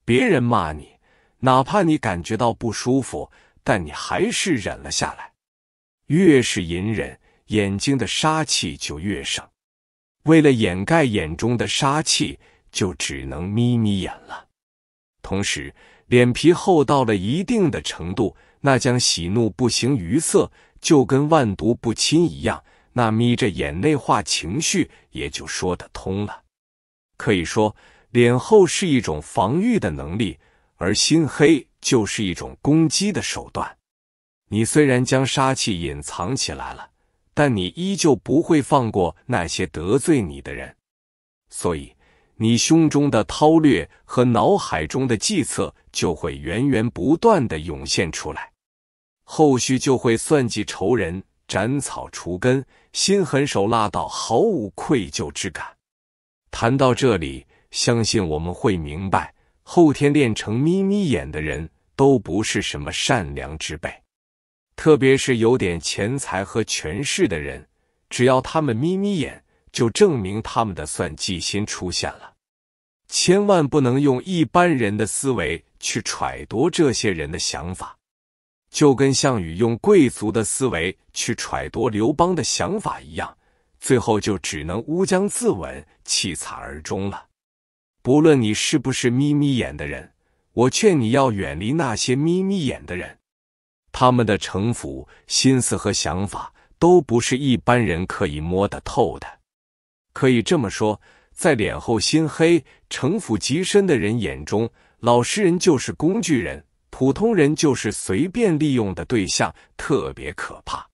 别人骂你，哪怕你感觉到不舒服，但你还是忍了下来。越是隐忍，眼睛的杀气就越盛。为了掩盖眼中的杀气，就只能眯眯眼了。同时，脸皮厚到了一定的程度，那将喜怒不形于色，就跟万毒不侵一样。那眯着眼内化情绪，也就说得通了。可以说，脸厚是一种防御的能力，而心黑就是一种攻击的手段。你虽然将杀气隐藏起来了，但你依旧不会放过那些得罪你的人，所以你胸中的韬略和脑海中的计策就会源源不断的涌现出来，后续就会算计仇人，斩草除根，心狠手辣到毫无愧疚之感。谈到这里，相信我们会明白，后天练成眯眯眼的人都不是什么善良之辈。特别是有点钱财和权势的人，只要他们眯眯眼，就证明他们的算计心出现了。千万不能用一般人的思维去揣度这些人的想法，就跟项羽用贵族的思维去揣度刘邦的想法一样，最后就只能乌江自刎，弃惨而终了。不论你是不是眯眯眼的人，我劝你要远离那些眯眯眼的人。他们的城府、心思和想法都不是一般人可以摸得透的。可以这么说，在脸厚心黑、城府极深的人眼中，老实人就是工具人，普通人就是随便利用的对象，特别可怕。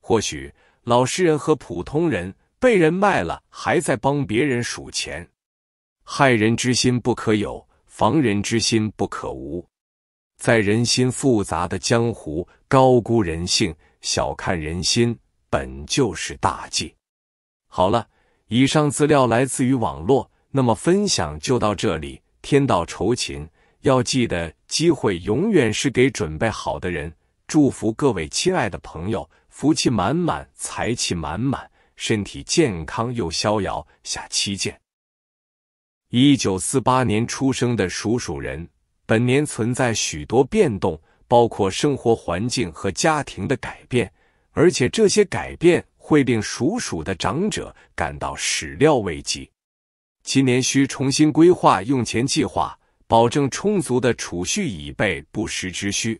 或许老实人和普通人被人卖了，还在帮别人数钱。害人之心不可有，防人之心不可无。在人心复杂的江湖，高估人性，小看人心，本就是大忌。好了，以上资料来自于网络，那么分享就到这里。天道酬勤，要记得，机会永远是给准备好的人。祝福各位亲爱的朋友，福气满满，财气满满，身体健康又逍遥。下期见。一九四八年出生的属鼠人。本年存在许多变动，包括生活环境和家庭的改变，而且这些改变会令属鼠的长者感到始料未及。今年需重新规划用钱计划，保证充足的储蓄以备不时之需，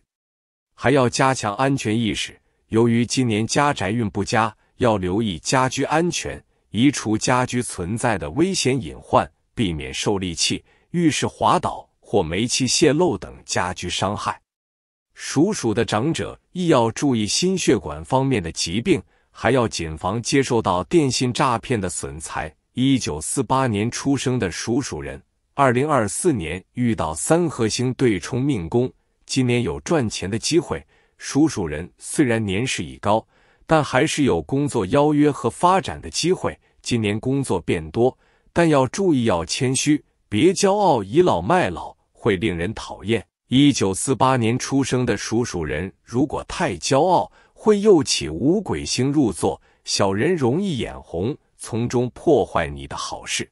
还要加强安全意识。由于今年家宅运不佳，要留意家居安全，移除家居存在的危险隐患，避免受力气、遇事滑倒。或煤气泄漏等家居伤害，属鼠的长者亦要注意心血管方面的疾病，还要谨防接受到电信诈骗的损财。一九四八年出生的属鼠人，二零二四年遇到三合星对冲命宫，今年有赚钱的机会。属鼠人虽然年事已高，但还是有工作邀约和发展的机会。今年工作变多，但要注意要谦虚，别骄傲倚老卖老。会令人讨厌。一九四八年出生的属鼠人，如果太骄傲，会诱起五鬼星入座，小人容易眼红，从中破坏你的好事。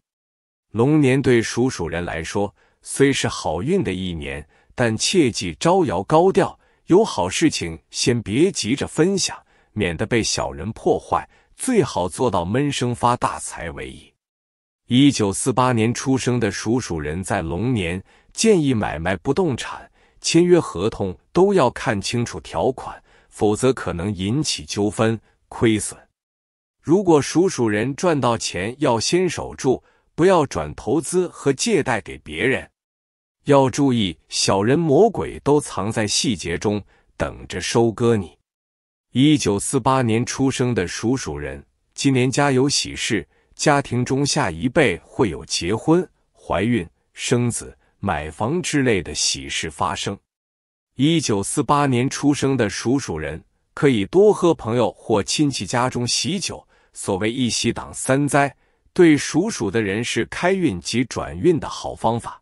龙年对属鼠人来说虽是好运的一年，但切忌招摇高调，有好事情先别急着分享，免得被小人破坏，最好做到闷声发大财为宜。一九四八年出生的属鼠人在龙年。建议买卖不动产签约合同都要看清楚条款，否则可能引起纠纷、亏损。如果属鼠人赚到钱，要先守住，不要转投资和借贷给别人。要注意，小人、魔鬼都藏在细节中，等着收割你。一九四八年出生的属鼠人，今年家有喜事，家庭中下一辈会有结婚、怀孕、生子。买房之类的喜事发生。一九四八年出生的属鼠人可以多喝朋友或亲戚家中喜酒，所谓一喜挡三灾，对属鼠的人是开运及转运的好方法。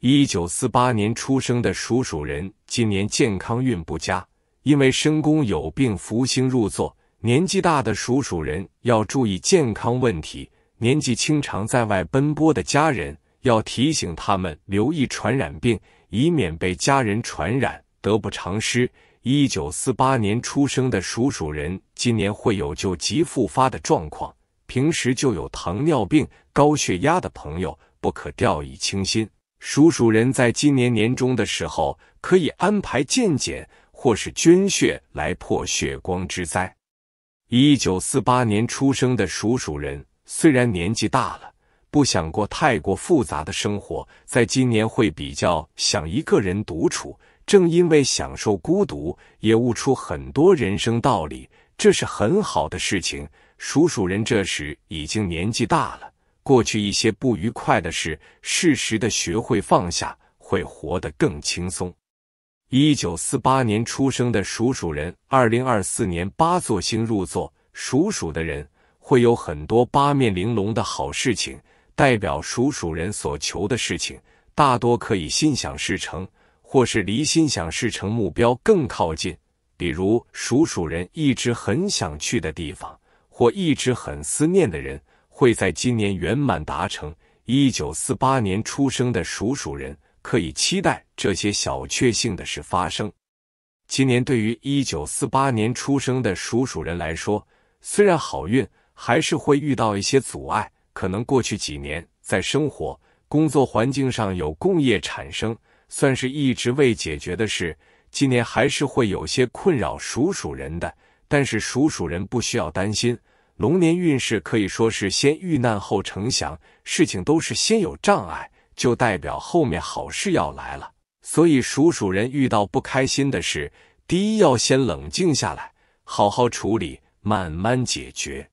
一九四八年出生的属鼠人今年健康运不佳，因为申宫有病福星入座，年纪大的属鼠人要注意健康问题，年纪轻常在外奔波的家人。要提醒他们留意传染病，以免被家人传染，得不偿失。一九四八年出生的属鼠人，今年会有旧疾复发的状况。平时就有糖尿病、高血压的朋友，不可掉以轻心。属鼠人在今年年中的时候，可以安排健检或是捐血，来破血光之灾。一九四八年出生的属鼠人，虽然年纪大了。不想过太过复杂的生活，在今年会比较想一个人独处。正因为享受孤独，也悟出很多人生道理，这是很好的事情。属鼠人这时已经年纪大了，过去一些不愉快的事，适时的学会放下，会活得更轻松。一九四八年出生的属鼠人，二零二四年八座星入座，属鼠的人会有很多八面玲珑的好事情。代表属鼠人所求的事情，大多可以心想事成，或是离心想事成目标更靠近。比如属鼠人一直很想去的地方，或一直很思念的人，会在今年圆满达成。一九四八年出生的属鼠人可以期待这些小确幸的事发生。今年对于一九四八年出生的属鼠人来说，虽然好运，还是会遇到一些阻碍。可能过去几年在生活、工作环境上有共业产生，算是一直未解决的事。今年还是会有些困扰属鼠人的，但是属鼠人不需要担心。龙年运势可以说是先遇难后成祥，事情都是先有障碍，就代表后面好事要来了。所以属鼠人遇到不开心的事，第一要先冷静下来，好好处理，慢慢解决。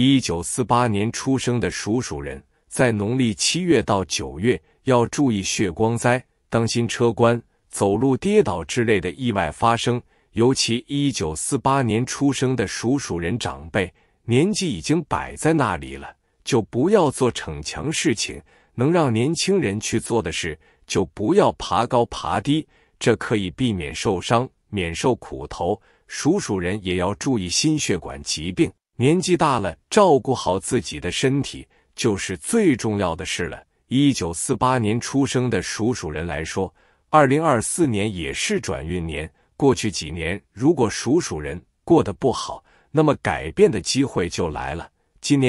一九四八年出生的属鼠人，在农历七月到九月要注意血光灾，当心车关、走路跌倒之类的意外发生。尤其一九四八年出生的属鼠人长辈，年纪已经摆在那里了，就不要做逞强事情。能让年轻人去做的事，就不要爬高爬低，这可以避免受伤，免受苦头。属鼠人也要注意心血管疾病。年纪大了，照顾好自己的身体就是最重要的事了。一九四八年出生的属鼠人来说，二零二四年也是转运年。过去几年，如果属鼠人过得不好，那么改变的机会就来了。今年。